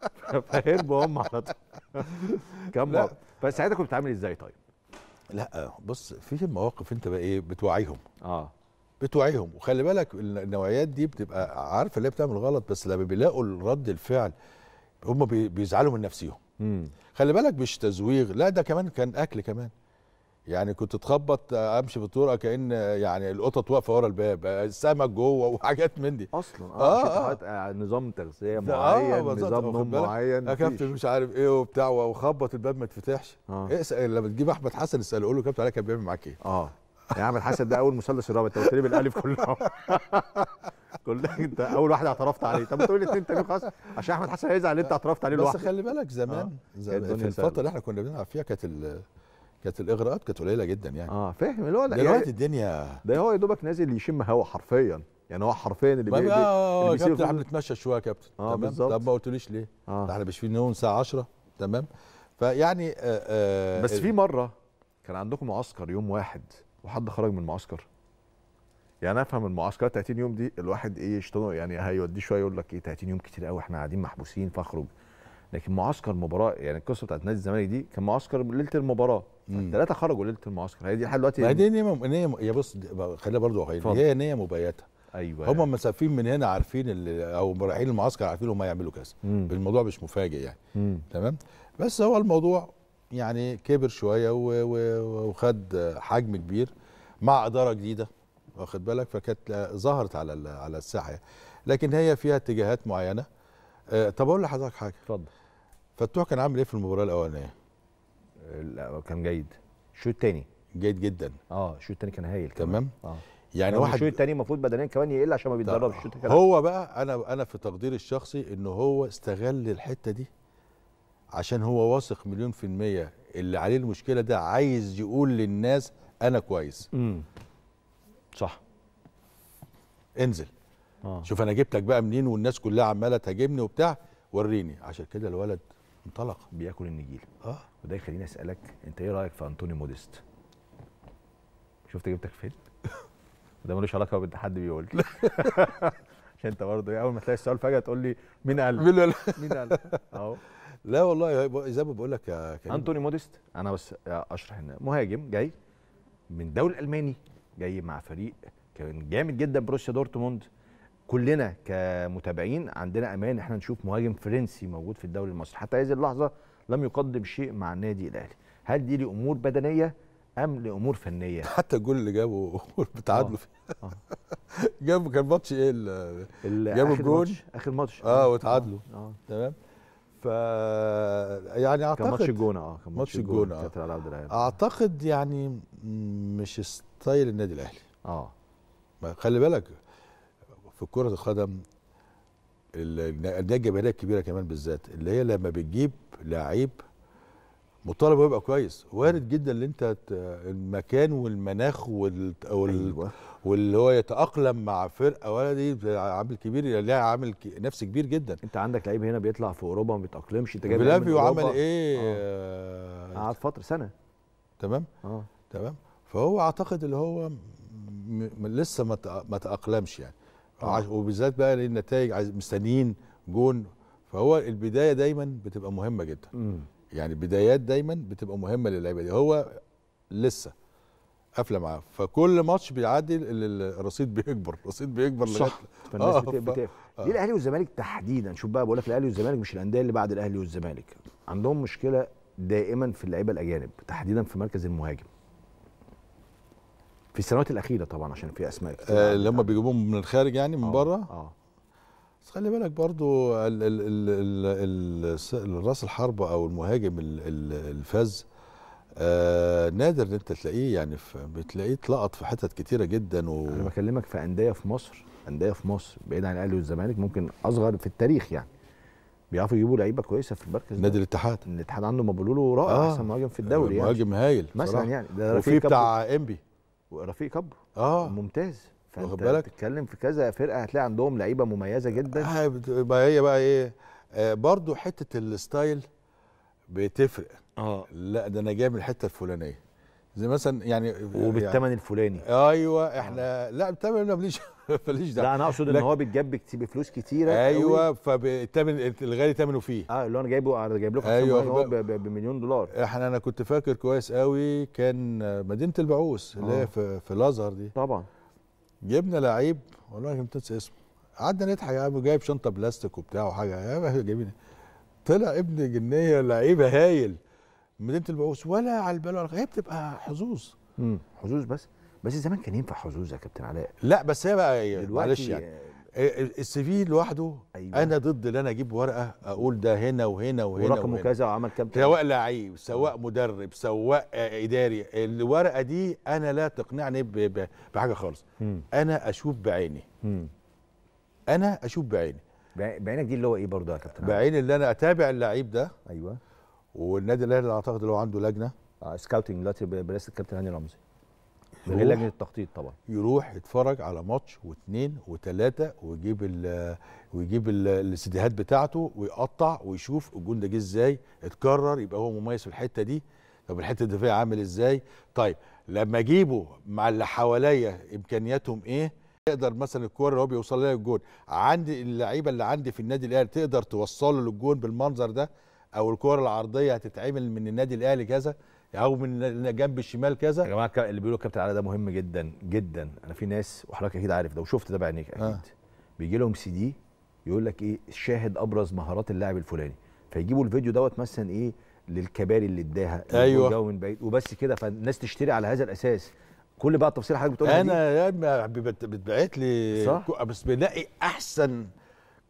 فهربوا هم على طول كم مره فساعتها كنت بتعامل ازاي طيب؟ لا بص في مواقف انت بقى ايه بتوعيهم اه بتوعيهم وخلي بالك النوعيات دي بتبقى عارفه اللي هي بتعمل غلط بس لما بيلاقوا رد الفعل هم بيزعلوا من نفسهم خلي بالك مش تزويغ لا ده كمان كان اكل كمان يعني كنت تخبط امشي الطرقه كان يعني القطط واقفه ورا الباب السمك جوه وحاجات من دي اصلا اه, آه, آه. آه، نظام تغذيه آه، معين آه نظام نوم معين كابتن مش عارف ايه وبتاع وخبط الباب ما اتفتحش آه. اسال لما تجيب احمد حسن اساله قول له كابتن علي كان بيعمل معاك ايه اه يا يعني احمد حسن ده اول مثلث الرابع انت قلت لي بالالف كلهم كلها انت اول واحد اعترفت عليه طب تقول لي اتنين تانيين خلاص عشان احمد حسن هيزعل انت اعترفت عليه لوحدك بس خلي بالك زمان, زمان إيه في الفتره اللي احنا كنا بنلعب فيها كانت كانت الاغراءات كانت قليله جدا يعني اه فاهم اللي هو دلوقتي يعني الدنيا ده هو يا دوبك نازل يشم هواء حرفيا يعني هو حرفيا اللي بيجي اه يا كابتن احنا بنتمشى شويه يا كابتن آه بالظبط طب ما قلتوليش ليه؟ آه. احنا مش نوم الساعه 10 تمام فيعني آه آه بس في مره كان عندكم معسكر يوم واحد وحد خرج من المعسكر يعني افهم المعسكر 30 يوم دي الواحد ايه يشتغل يعني هيوديه شويه يقول لك ايه 30 يوم كتير قوي احنا قاعدين محبوسين فاخرج لكن معسكر مباراه يعني القصه بتاعت نادي الزمالك دي كان معسكر ليله المباراه الثلاثه خرجوا ليله المعسكر هي دي لحد دلوقتي هي دي نيه م... يا بص خليها برضه هي نيه مبيته ايوه هم مسافين من هنا عارفين او رايحين المعسكر عارفين هم هيعملوا كذا الموضوع مش مفاجئ يعني مم. تمام بس هو الموضوع يعني كبر شويه وخد حجم كبير مع اداره جديده واخد بالك فكانت ظهرت على على الساحه لكن هي فيها اتجاهات معينه أه طب اقول لحضرتك حاجه اتفضل فتوح كان عامل ايه في المباراه الاولانيه لا كان جيد الشوط الثاني جيد جدا اه الشوط الثاني كان هايل تمام اه يعني واحد الشوط الثاني المفروض بدنيا كمان يقل عشان ما بيتدربش الشوط الثاني هو بقى انا انا في تقديري الشخصي ان هو استغل الحته دي عشان هو واثق مليون في المية اللي عليه المشكلة ده عايز يقول للناس أنا كويس امم صح انزل آه. شوف أنا جبتك بقى منين والناس كلها عمالة تهاجمني وبتاع وريني عشان كده الولد انطلق بياكل النجيل اه وده يخليني اسالك انت ايه رايك في انطوني موديست شفت جبتك فين ده ملوش علاقه بان حد بيقول عشان انت برضه إيه، اول ما تلاقي السؤال فجاه تقول لي مين قال مين قال مين قال اهو لا والله زي ما بقول لك يا كريم انطوني موديست انا بس اشرح ان مهاجم جاي من الدوري الالماني جاي مع فريق كان جامد جدا بروسيا دورتموند كلنا كمتابعين عندنا امان احنا نشوف مهاجم فرنسي موجود في الدوري المصري حتى هذه اللحظه لم يقدم شيء مع النادي الاهلي هل دي لامور بدنيه ام لامور فنيه حتى الجول اللي جابه بتعادلوا آه، فيه آه. جابوا كان ماتش ايه جابوا الجول اخر ماتش اه وتعادلوا اه, آه. تمام ف يعني اعتقد كان ماتش الجونه اه كان ماتش الجونه آه. اعتقد يعني مش ستايل النادي الاهلي اه خلي بالك في كرة القدم الأندية الجماهيرية الكبيرة كمان بالذات اللي هي لما بتجيب لعيب مطالب يبقى كويس وارد جدا ان انت المكان والمناخ وال... أيوة. واللي هو يتاقلم مع فرقه ولا دي عامل كبير يعني لا عامل نفس نفسي كبير جدا انت عندك لعيب هنا بيطلع في اوروبا ما بيتاقلمش انت جايب فيلافيو عمل ايه آه. قعد آه. آه. فتره سنه تمام اه تمام فهو اعتقد اللي هو م... لسه ما تاقلمش يعني آه. وبالذات بقى النتائج مستنيين جون فهو البدايه دايما بتبقى مهمه جدا مم. يعني البدايات دايما بتبقى مهمه للعيبه دي هو لسه قافله معاه فكل ماتش بيعدي الرصيد بيكبر الرصيد بيكبر صح فالناس آه بتقف آه. ليه الاهلي والزمالك تحديدا شوف بقى بقول لك الاهلي والزمالك مش الانديه اللي بعد الاهلي والزمالك عندهم مشكله دائما في اللعيبه الاجانب تحديدا في مركز المهاجم في السنوات الاخيره طبعا عشان في اسماء كتير آه، اللي لما بيجيبوهم من الخارج يعني من آه، بره اه بس خلي بالك برضو ال ال ال ال راس الحربة او المهاجم الفذ آه نادر ان انت تلاقيه يعني بتلاقيه اتلقط في حتت كتيره جدا و... انا بكلمك في انديه في مصر انديه في مصر بعيد عن الاهلي والزمالك ممكن اصغر في التاريخ يعني بيعرفوا يجيبوا لعيبه كويسه في المركز نادي الاتحاد الاتحاد عنده مبلولو رائع آه احسن مهاجم في الدوري يعني مهاجم هايل مثلا يعني ده وفي بتاع انبي ورفيق كبر اه ممتاز فانت واخد بالك بتتكلم في كذا فرقه هتلاقي عندهم لعيبه مميزه جدا آه، بقى هي بقى ايه آه برضو حته الستايل بتفرق اه لا ده انا جاي من الحته الفلانيه زي مثلا يعني وبالثمن يعني الفلاني آه، ايوه احنا آه. لا الثمن ما بنيش ماليش دعوه لا انا اقصد ان هو بيتجاب بفلوس كتيره ايوه فبالتمن الغالي ثمنه فيه اه اللي انا جايبه انا جايب لكم أيوة ب... بمليون دولار احنا انا كنت فاكر كويس قوي كان مدينه البعوث اللي هي آه. في, في الازهر دي طبعا جبنا لعيب والله ما تنسى اسمه قعدنا نضحك يا جايب شنطه بلاستيك وبتاع وحاجه جايبين إيه؟ طلع ابن جنيه لعيبه هايل مدينه البعوث ولا على البال ولا هي بتبقى حظوظ حظوظ بس بس زمان كان ينفع حظوظ يا كابتن علاء لا بس هي بقى إيه، معلش يعني إيه، إيه، السي في لوحده أيوة. انا ضد ان انا اجيب ورقه اقول ده هنا وهنا وهنا ورقمه كذا وعمل كام سواء لعيب سواء أه. مدرب سواء اداري الورقه دي انا لا تقنعني بحاجه خالص م. انا اشوف بعيني م. انا اشوف بعيني بعينك دي اللي هو ايه برضه يا كابتن بعين اللي انا اتابع اللعيب ده ايوه والنادي الاهلي اعتقد اللي هو عنده لجنه آه سكاوتنج دلوقتي برئاسه الكابتن هاني رمزي من غير لجنه التخطيط طبعا يروح يتفرج على ماتش واثنين وثلاثه ويجيب الـ ويجيب الاستديهات بتاعته ويقطع ويشوف الجون ده جه ازاي اتكرر يبقى هو مميز في الحته دي طب الحته الدفاعيه عامل ازاي طيب لما اجيبه مع اللي حواليا امكانياتهم ايه تقدر مثلا الكوره اللي هو بيوصل لها الجون عندي اللعيبه اللي عندي في النادي الاهلي تقدر توصله للجون بالمنظر ده او الكوره العرضيه هتتعمل من النادي الاهلي كذا او من جنب الشمال كذا يا جماعه اللي بيقولوا الكابتن علي ده مهم جدا جدا انا في ناس وحضرتك اكيد عارف ده وشفت ده بعينيك اكيد آه. بيجي لهم سي دي يقول لك ايه شاهد ابرز مهارات اللاعب الفلاني فيجيبوا الفيديو دوت مثلا ايه للكباري اللي اداها ايوه جو من بعيد وبس كده فالناس تشتري على هذا الاساس كل بقى التفصيل حضرتك بتقولها انا يا ابني بتبعت لي صح؟ بس بنقي احسن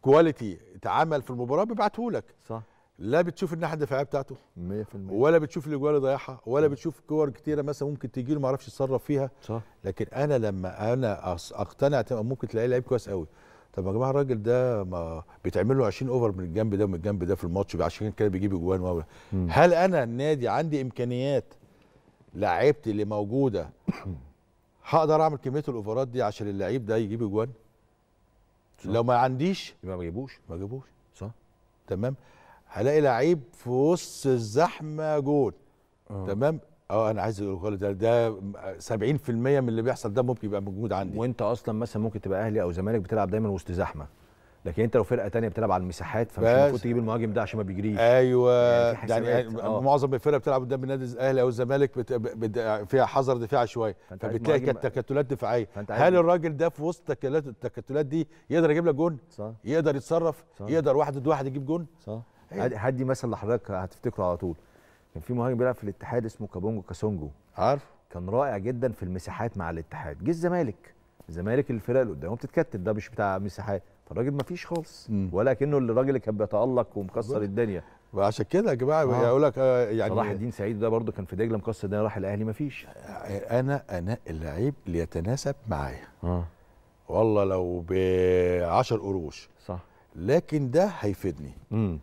كواليتي اتعمل في المباراه بيبعته لك صح لا بتشوف الناحيه الدفاعيه بتاعته 100% ولا بتشوف الاجوال اللي ضيعها ولا مم. بتشوف كور كتيره مثلا ممكن تجي له ما اعرفش يتصرف فيها صح. لكن انا لما انا اقتنع ممكن تلاقيه لعيب كويس قوي طب يا جماعه الراجل ده ما بيتعمل له 20 اوفر من الجنب ده ومن الجنب ده في الماتش عشان كده بيجيب اجوان هل انا النادي عندي امكانيات لعيبتي اللي موجوده هقدر اعمل كميه الاوفرات دي عشان اللعيب ده يجيب اجوان لو ما عنديش يبقى ما جيبوش ما جيبوش صح تمام هلاقي لعيب في وسط الزحمه جول آه. تمام اه انا عايز اقول ده ده 70% من اللي بيحصل ده ممكن يبقى موجود عندي وانت اصلا مثلا ممكن تبقى اهلي او زمالك بتلعب دايما وسط زحمه لكن انت لو فرقه تانية بتلعب على المساحات فمش المفروض تجيب المهاجم ده عشان ما بيجريش ايوه يعني, يعني آه. معظم الفرق بتلعب قدام النادي الاهلي او الزمالك بت... بت... فيها حذر دفاعي شويه فبتلاقي كانت تكتلات دفاعيه هل الراجل ده في وسط التكتلات دي يقدر يجيب لك جون صح. يقدر يتصرف صح. يقدر واحد ضد واحد يجيب جون صح. أيوة. هدي مثل لحضرتك هتفتكره على طول كان في مهاجم بيلعب في الاتحاد اسمه كابونجو كاسونجو عارف كان رائع جدا في المساحات مع الاتحاد جه الزمالك الزمالك الفرق اللي قدامه بتتكتل ده مش بتاع مساحات فالراجل ما فيش خالص كانه الراجل اللي كان بيتالق ومكسر الدنيا وعشان كده يا جماعه آه. اقول لك آه، يعني صلاح الدين سعيد ده برده كان في دجله مكسر الدنيا راح الاهلي ما فيش انا انا اللعيب اللي يتناسب معايا آه. والله لو ب 10 قروش صح لكن ده هيفيدني امم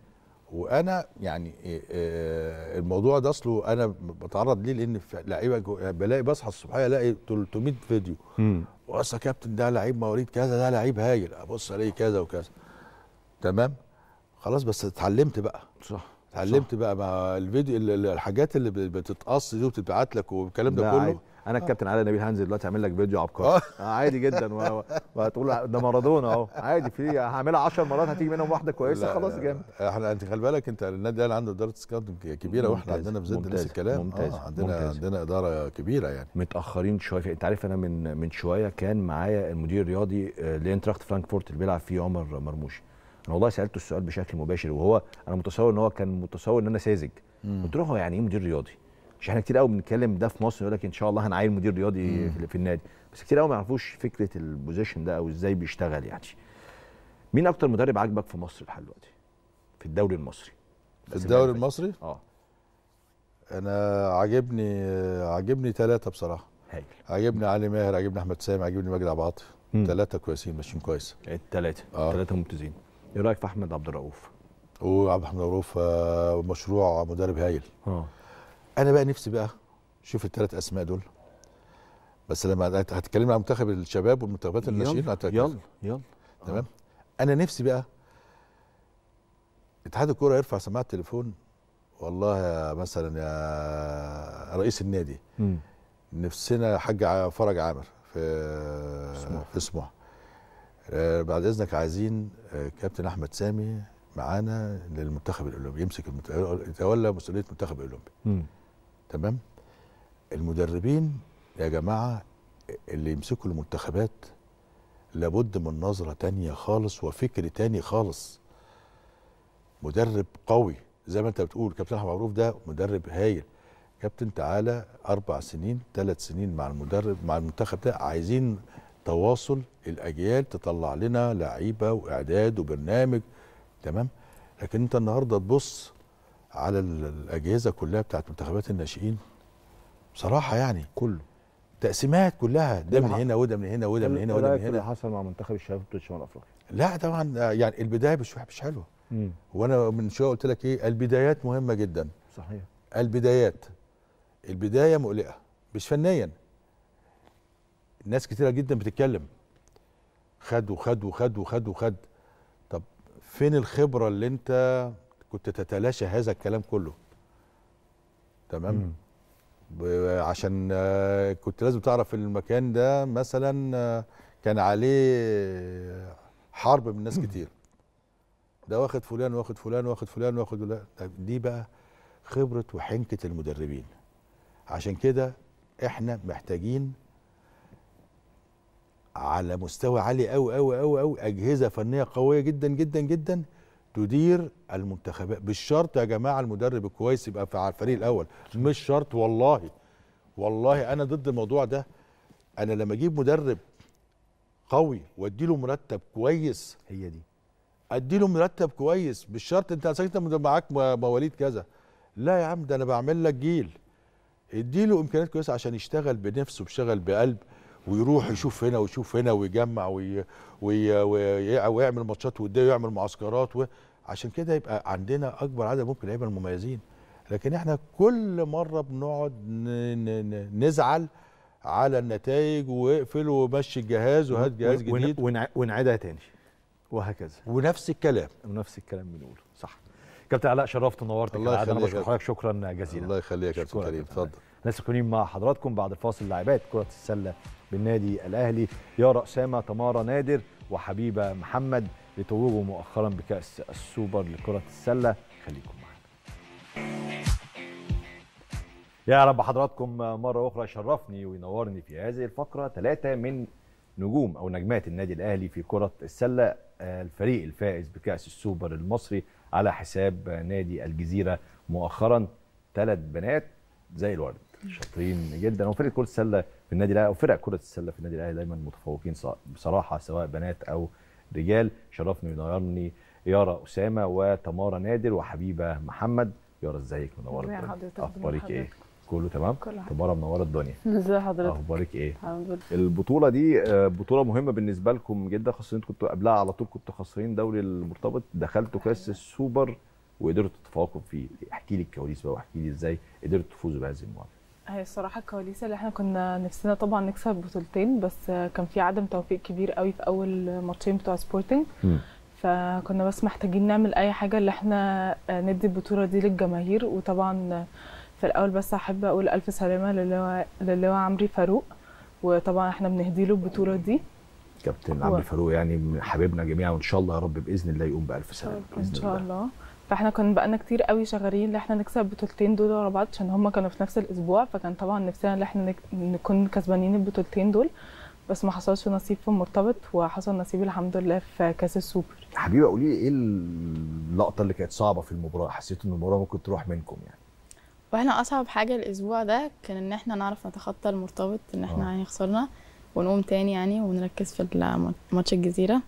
وانا يعني آه، آه، الموضوع ده اصله انا بتعرض ليه لان لعيبه بلاقي بصحى الصبحيه الاقي 300 فيديو واصل يا كابتن ده لعيب مواليد كذا ده لعيب هايل ابص الاقي كذا وكذا تمام خلاص بس اتعلمت بقى صح اتعلمت بقى مع الفيديو الحاجات اللي بتتقص دي وبتتبعت لك والكلام ده, ده كله انا الكابتن آه. علي نبيل هنزل دلوقتي اعمل لك فيديو عبقري آه. آه، عادي جدا وهتقول ده مارادونا اهو عادي في هعملها 10 مرات هتيجي منهم واحده كويسه خلاص جامد احنا انت خلي بالك انت النادي الاهلي عنده اداره سكاوتنج كبيره واحنا عندنا في زد نفس الكلام ممتاز آه عندنا ممتاز. عندنا اداره كبيره يعني متاخرين شويه انت عارف انا من من شويه كان معايا المدير الرياضي لانتراخت فرانكفورت اللي بيلعب فيه عمر مرموشي انا والله سالته السؤال بشكل مباشر وهو انا متصور ان هو كان متصور ان انا ساذج قلت له هو يعني ايه مدير رياضي؟ مش احنا كتير قوي بنتكلم ده في مصر يقول لك ان شاء الله هنعين مدير رياضي في النادي بس كتير قوي ما يعرفوش فكره البوزيشن ده او ازاي بيشتغل يعني مين اكتر مدرب عاجبك في مصر لحد دلوقتي في الدوري المصري في الدوري المصري اه انا عاجبني عاجبني ثلاثه بصراحه هايل عاجبني علي ماهر عاجبني احمد سامي عاجبني مجدي عبد العاطي ثلاثه كويسين ماشيين كويس الثلاثه آه. الثلاثه ممتازين ايه رايك في احمد عبد الرؤوف وعبد الحميد رؤوف آه، مشروع مدرب هايل اه انا بقى نفسي بقى شوف الثلاث اسماء دول بس لما هتكلم عن منتخب الشباب والمنتخبات الناشئين يلا يلا تمام آه. انا نفسي بقى اتحاد الكوره يرفع سماعه التليفون والله يا مثلا يا رئيس النادي م. نفسنا يا حاج فرج عامر في اسمه. في سموح آه، بعد اذنك عايزين آه، كابتن احمد سامي معانا للمنتخب الاولمبي يمسك المت... يتولى مسؤوليه المنتخب الاولمبي م. تمام المدربين يا جماعه اللي يمسكوا المنتخبات لابد من نظره تانية خالص وفكر تاني خالص مدرب قوي زي ما انت بتقول كابتن احمد معروف ده مدرب هايل كابتن تعالى اربع سنين ثلاث سنين مع المدرب مع المنتخب ده عايزين تواصل الاجيال تطلع لنا لعيبه واعداد وبرنامج تمام لكن انت النهارده تبص على الاجهزه كلها بتاعت منتخبات الناشئين بصراحه يعني كله تقسيمات كلها ده من هنا وده من هنا وده من هنا وده من إيه هنا اللي حصل مع منتخب الشباب بتوع شمال افريقيا لا طبعا آه، يعني البدايه مش مش حلوه وانا من شويه قلت لك ايه البدايات مهمه جدا صحيح البدايات البدايه مقلقه مش فنيا ناس كتيره جدا بتتكلم خد وخد وخد وخد وخد طب فين الخبره اللي انت كنت تتلاشى هذا الكلام كله تمام عشان آه، كنت لازم تعرف المكان ده مثلا آه، كان عليه آه، حرب من ناس كتير ده واخد فلان واخد فلان واخد فلان واخد فلان طيب، دي بقى خبرة وحنكة المدربين عشان كده احنا محتاجين على مستوى عالي قوي قوي قوي قوي اجهزه فنيه قويه جدا جدا جدا تدير المنتخبات بالشرط يا جماعه المدرب الكويس يبقى في الفريق الاول مش شرط والله والله انا ضد الموضوع ده انا لما اجيب مدرب قوي واديله مرتب كويس هي دي اديله مرتب كويس مش شرط انت انت معاك مواليد كذا لا يا عم ده انا بعمل لك جيل اديله امكانيات كويسه عشان يشتغل بنفسه بشغل بقلب ويروح يشوف هنا ويشوف هنا ويجمع وي... وي... ويعمل ماتشات وديه ويعمل معسكرات و... عشان كده يبقى عندنا اكبر عدد ممكن لعيبه المميزين لكن احنا كل مره بنقعد نزعل على النتائج واقفل ومشي الجهاز وهات جهاز جديد ونعيدها تاني وهكذا ونفس الكلام ونفس الكلام بنقوله صح كابتن علاء شرفت ونورت الله انا بشكر حضرتك شكرا جزيلا الله يخليك يا كابتن كريم اتفضل لسه كونين مع حضراتكم بعد الفاصل لاعبات كره السله بالنادي الاهلي يارا اسامه تمارا نادر وحبيبه محمد لتوجه مؤخرا بكأس السوبر لكرة السلة خليكم معنا يا رب حضراتكم مرة أخرى شرفني وينورني في هذه الفقرة ثلاثة من نجوم أو نجمات النادي الأهلي في كرة السلة الفريق الفائز بكأس السوبر المصري على حساب نادي الجزيرة مؤخرا ثلاث بنات زي الورد شاطرين جدا وفرقه كره السله في النادي الاهلي وفرق كره السله في النادي الاهلي دايما متفوقين بصراحه سواء بنات او رجال شرفني ونورني يارا اسامه وتمارا نادر وحبيبه محمد يارا ازيك منوره الدنيا اخبارك ايه كله تمام تمارا منوره الدنيا ازي حضرتك اخبارك ايه الحمد لله البطوله دي آه، بطوله مهمه بالنسبه لكم جدا خاصه انتوا كنتوا قبلها على طول كنتوا خاسرين دوري المرتبط دخلتوا كاس أيوة. السوبر وقدرتوا تتفوقوا فيه احكي لي الكواليس بقى واحكي لي ازاي قدرتوا تفوزوا بهذه المواجهه هي الصراحة الكواليس اللي احنا كنا نفسنا طبعا نكسب بطولتين بس كان في عدم توفيق كبير قوي في أول ماتشين بتوع سبورتنج فكنا بس محتاجين نعمل أي حاجة اللي احنا ندي البطولة دي للجماهير وطبعا في الأول بس أحب أقول ألف سلامة للواء للواء عمري فاروق وطبعا احنا بنهدي له البطولة دي كابتن عمرو فاروق يعني حبيبنا جميعا وإن شاء الله يا رب بإذن الله يقوم بألف سلامة إن شاء الله, الله. فاحنا كنا بقالنا كتير قوي شغالين ان احنا نكسب بطولتين دول ورا بعض عشان هما كانوا في نفس الاسبوع فكان طبعا نفسنا ان احنا نكون كسبانين البطولتين دول بس ما حصلش نصيب في المرتبط وحصل نصيب الحمد لله في كاس السوبر حبيبه قولي ايه اللقطه اللي كانت صعبه في المباراه حسيت ان المباراه ممكن تروح منكم يعني واحنا اصعب حاجه الاسبوع ده كان ان احنا نعرف نتخطى المرتبط ان احنا آه. يعني خسرنا ونقوم تاني يعني ونركز في ماتش الجزيره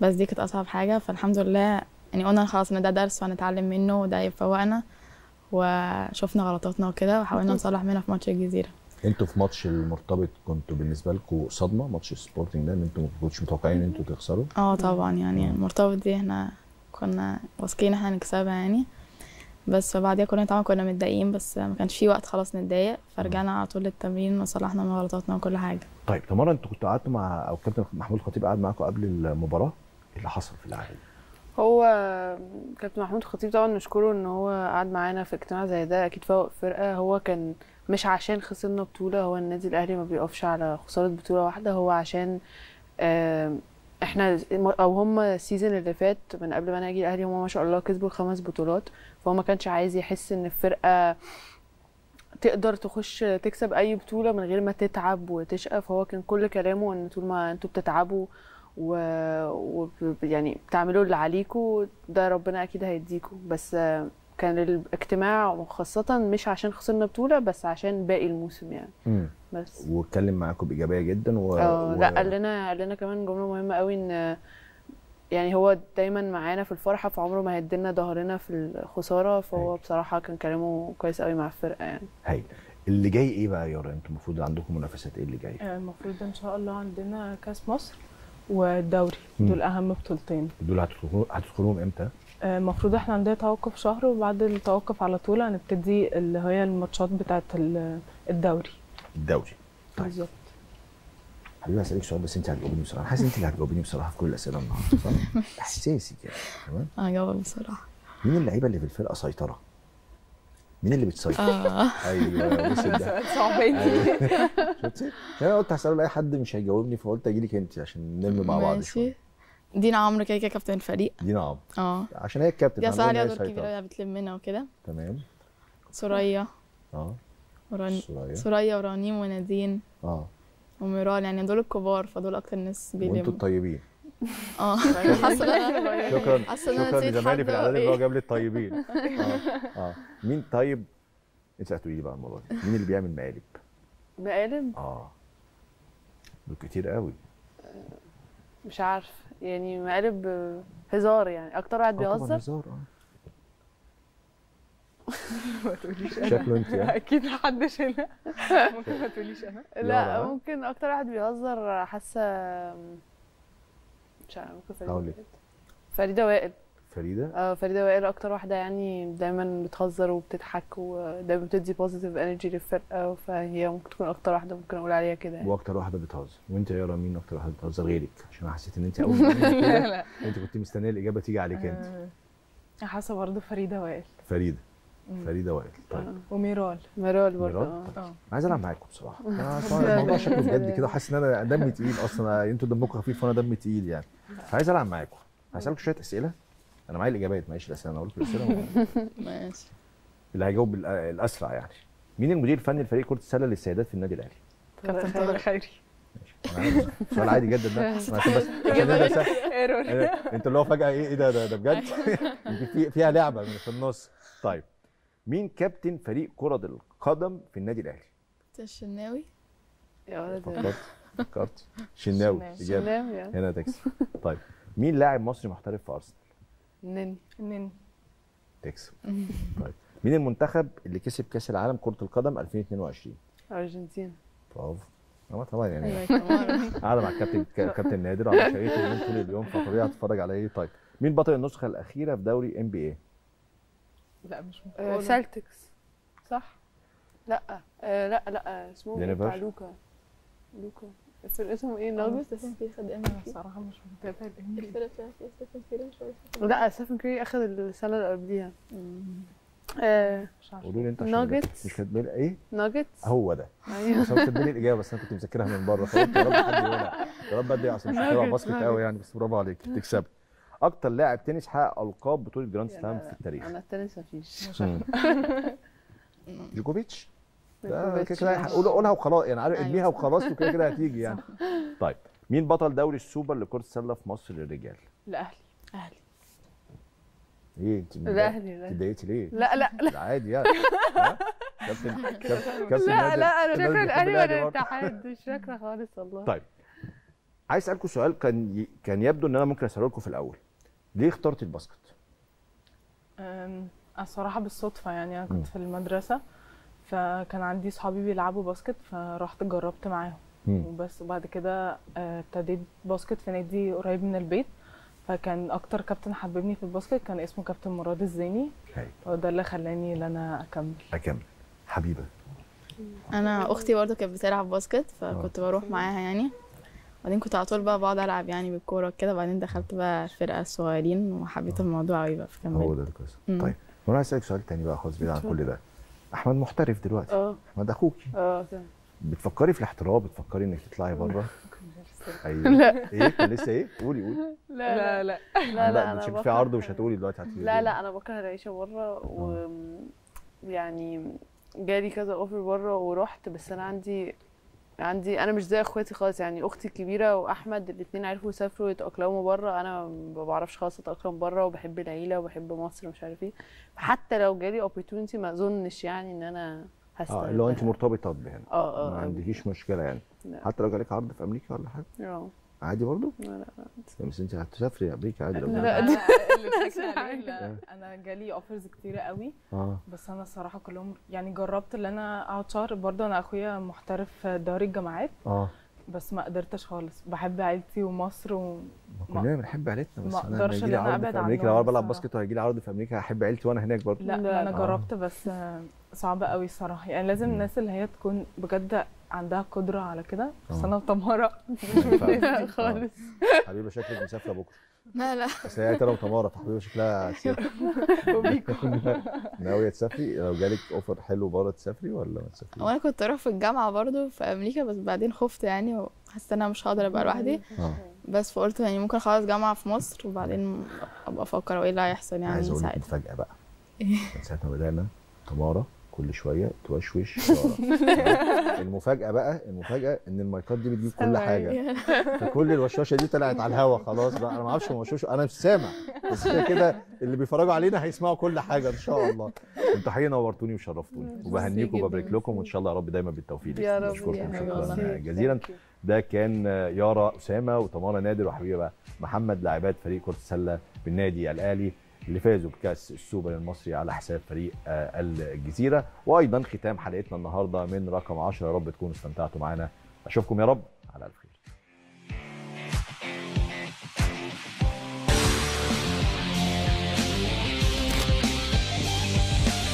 بس دي كانت اصعب حاجه فالحمد لله يعني قلنا خلاص ان ده درس وهنتعلم منه وده يفوقنا وشفنا غلطاتنا وكده وحاولنا نصلح منها في ماتش الجزيره انتوا في ماتش المرتبط كنتوا بالنسبه لكم صدمه ماتش سبورتنج ده ان انتوا ما كنتوش متوقعين ان انتوا تخسروا اه طبعا يعني المرتبط دي احنا كنا واثقين احنا نكسبها يعني بس فبعديها كنا طبعا كنا متضايقين بس ما كانش في وقت خلاص نتضايق فرجعنا على طول للتمرين وصلحنا من غلطاتنا وكل حاجه طيب تمارا انتوا كنتوا قعدتوا مع او كابتن محمود الخطيب قعد معاكم قبل المباراه إيه اللي حصل في العالم هو كابتن محمود خطيب طبعا نشكره ان هو قعد معانا في اجتماع زي ده اكيد فوق فرقه هو كان مش عشان خسرنا بطوله هو النادي الاهلي ما بيقفش على خساره بطوله واحده هو عشان احنا او هم السيزون اللي فات من قبل ما انا اجي الاهلي هم ما شاء الله كسبوا خمس بطولات فهو ما كانش عايز يحس ان الفرقه تقدر تخش تكسب اي بطوله من غير ما تتعب وتشقى فهو كان كل كلامه ان طول ما انتوا بتتعبوا و... و يعني بتعملوا اللي عليكم ده ربنا اكيد هيديكم بس كان الاجتماع وخاصة مش عشان خسرنا بطولة بس عشان باقي الموسم يعني مم. بس واتكلم معاكم بإيجابية جدا و... اه لا قال لنا قال لنا كمان جملة مهمة قوي إن يعني هو دايما معانا في الفرحة فعمره ما هيدينا ظهرنا في الخسارة فهو هي. بصراحة كان كلامه كويس قوي مع الفرقة يعني هي اللي جاي ايه بقى يا يارا انتوا المفروض عندكم منافسات ايه اللي جاي؟ آه، المفروض ان شاء الله عندنا كاس مصر والدوري دول اهم بطولتين دول هتدخلوهم امتى آه، المفروض احنا عندنا توقف شهر وبعد التوقف على طول هنبتدي اللي هي الماتشات بتاعه الدوري الدوري طيب بالظبط حبيبي هسالك سؤال بس انت هتجاوبيني بصراحه حاسس انت اللي هتجاوبيني بصراحه في كل الاسئله النهارده احساسي كده تمام هجاوب بصراحه مين اللعيبه اللي في الفرقه سيطره مين اللي بتصيف؟ اه ايوه صعباني أيوة. شفتي؟ يعني انا قلت هساله لاي حد مش هيجاوبني فقلت اجي لك انت عشان نلم مع بعض شويه دينا عمرو كده كده كابتن الفريق دينا عمرو اه عشان هي الكابتن يا سهل دور كبيره قوي بتلمنا وكده تمام ثريا اه ثريا سوريا ورنيم ونادين اه وميرال يعني دول الكبار فدول اكتر ناس بيلموا وانتوا الطيبين اه شكرا شكرا لزمايلي في الاعداد اللي هو إيه. جاب لي الطيبين اه اه مين طيب انت هتقولي إيه بقى المره دي مين اللي بيعمل مقالب؟ مقالب؟ اه دول كتير قوي مش عارف يعني مقالب هزار يعني اكتر واحد آه، بيهزر هزار اه ما تقوليش انا شكله انت آه. اكيد محدش هنا ممكن ما تقوليش انا لا ممكن اكتر واحد بيهزر حاسه مش ممكن فريده لك فريده وائل فريده اه فريده وائل اكتر واحده يعني دايما بتهزر وبتضحك ودايما بتدي بوزيتيف انرجي للفرقه فهي ممكن تكون اكتر واحده ممكن اقول عليها كده يعني. واكتر واحده بتهزر وانت يا رامين مين اكتر واحده بتهزر غيرك عشان انا حسيت ان انت اول لا لا انت كنت مستنيه الاجابه تيجي عليك انت آه. حاسه برضه فريده وائل فريده فريده وائل طيب آه. وميرال ميرال برضه طيب. اه عايز العب معاكم بصراحه الموضوع شكله بجد كده حاسس ان انا دمي تقيل اصلا انتوا دمكم خفيف وانا دمي تقيل يعني فعايز العب معاكم هسالكم شويه اسئله انا معايا الاجابات معيش الاسئله انا هقول لكم الاسئله ماشي اللي هيجاوب الاسرع يعني مين المدير الفني لفريق كره السله للسيدات في النادي الاهلي؟ كابتن طارق خيري سؤال عادي جدا ده عشان بس عشان أيوة. انت اللي هو فجاه ايه, إيه ده ده بجد فيها لعبه في النص طيب مين كابتن فريق كرة القدم في النادي الأهلي؟ الشناوي يا ولد فكرت فكرت شناوي إجابة هنا تكسب طيب مين لاعب مصري محترف في أرسنال؟ النني النني تكسب طيب مين المنتخب اللي كسب كأس العالم كرة القدم 2022؟ أرجنتين برافو انا طبعا يعني قاعده مع الكابتن كابتن نادر على شريط اليوم طول اليوم فطبيعي هتتفرج على ايه طيب مين بطل النسخه الاخيره في دوري ام بي ايه؟ لا مش آه سالتكس صح لا آه لا لا اسمه إيه بتاع لوكا لوكا فرقتهم ايه الناجتس؟ ستيفن كيري خد ايه انا بصراحه مش متابعه الام بي الفرقه بتاعت ستيفن كيري مش لا ستيفن كيري اخد السنه اللي قبليها آه قولوا لي انت ناجتس مش كاتبين ايه؟ ناجتس هو ده ايوه بس كاتبين الاجابه بس انا كنت مذاكرها من بره يا رب حد يقولها يا رب قد ايه عشان مش هتلعب باسكت قوي يعني بس برافو عليك تكسب اكتر لاعب تنس حقق القاب بطوله جراند سلام في التاريخ انا التنس مفيش جوكوفيتش كده قولها وخلاص يعني عارف ارميها أيوة، وخلاص وكده كده هتيجي يعني طيب مين بطل دوري السوبر لكره السله في مصر للرجال؟ الاهلي اهلي ايه انت الاهلي اتضايقتي ليه؟ لا لا لا عادي يعني كابتن كابتن لا لا انا فاكره الاهلي ولا الاتحاد مش فاكره خالص والله طيب عايز اسالكم سؤال كان كان يبدو ان انا ممكن اساله لكم في الاول ليه اخترت الباسكت؟ الصراحه بالصدفه يعني انا كنت م. في المدرسه فكان عندي صحابي بيلعبوا باسكت فرحت جربت معاهم وبس وبعد كده آه، ابتديت باسكت في نادي قريب من البيت فكان اكتر كابتن حببني في الباسكت كان اسمه كابتن مراد الزيني وده اللي خلاني ان انا اكمل اكمل حبيبه انا اختي برضه كانت بتلعب باسكت آه. فكنت بروح معاها يعني بعدين كنت على طول بقى بقعد العب يعني بالكوره وكده بعدين دخلت بقى فرقه صغيرين وحبيت آه. الموضوع قوي بقى فكملت هو ده القصه طيب وانا اسالك سؤال تاني بقى خالص بعيد عن كل ده احمد محترف دلوقتي اه احمد اخوكي اه بتفكري في الاحتراف بتفكري انك تطلعي بره ايوه لا ايه لسه ايه قولي قولي لا لا لا لا لا لا مش في عرض مش هتقولي دلوقتي هتقولي لا لا انا بكره العيشه بره آه. ويعني جالي كذا اوفر بره ورحت بس انا عندي عندي انا مش زي اخواتي خالص يعني اختي الكبيره واحمد الاثنين عرفوا يسافروا يتاقلموا بره انا ما بعرفش خالص اتاقلم بره وبحب العيله وبحب مصر ومش عارف ايه فحتى لو جالي اوبورتونيتي ما اظنش يعني ان انا هستغل اه لو انت مرتبطه بهنا اه اه ما آه. عندكيش مشكله يعني لا. حتى لو جالك عرض في امريكا ولا حاجه اه عادي برضه؟ لا لا لا بس انت هتسافري امريكا عادي لا لا انا, أنا جالي اوفرز كتيره قوي آه. بس انا الصراحه كلهم يعني جربت ان انا اقعد شهر برضه انا اخويا محترف دوري الجامعات اه بس ما قدرتش خالص بحب عيلتي ومصر و ما كلنا بنحب عيلتنا بس ما اقدرش ان انا ابعد عن امريكا لو بلعب باسكت وهيجي لي عرض في امريكا هحب عيلتي وانا هناك برضه لا, لا انا آه. جربت بس صعبه قوي الصراحه يعني لازم الناس اللي هي تكون بجد عندها قدره على كده آه. بس انا وتماره مش آه. خالص حبيبه شكلك مسافره بكره لا لا بس هي ترى تماره فحبيبه شكلها ناويه تسافري لو جالك اوفر حلو بره تسافري ولا ما تسافري؟ وانا كنت اروح في الجامعه برضو في امريكا بس بعدين خفت يعني وحسيت ان انا مش هقدر ابقى لوحدي آه. بس فقلت يعني ممكن اخلص جامعه في مصر وبعدين ابقى افكر ايه اللي هيحصل يعني عايز اقول مفاجاه بقى ساعتها بدانا تماره كل شويه توشوش آه. المفاجاه بقى المفاجاه ان المايكات دي بتجيب كل حاجه فكل الوشوشه دي طلعت على الهوا خلاص بقى انا ما اعرفش وشوشه انا مش سامع بس كده اللي بيتفرجوا علينا هيسمعوا كل حاجه ان شاء الله انتوا حقيقي نورتوني وشرفتوني وبهنيكم وببارك لكم وان شاء الله يا رب دايما بالتوفيق يا رب بشكركم شكرا جزيلا ده كان يارا اسامه وتمارا نادر وحبيبه محمد لاعبات فريق كره السله بالنادي الاهلي اللي فازوا بكاس السوبر المصري على حساب فريق آه، الجزيره وايضا ختام حلقتنا النهارده من رقم 10 يا رب تكونوا استمتعتوا معانا اشوفكم يا رب على الف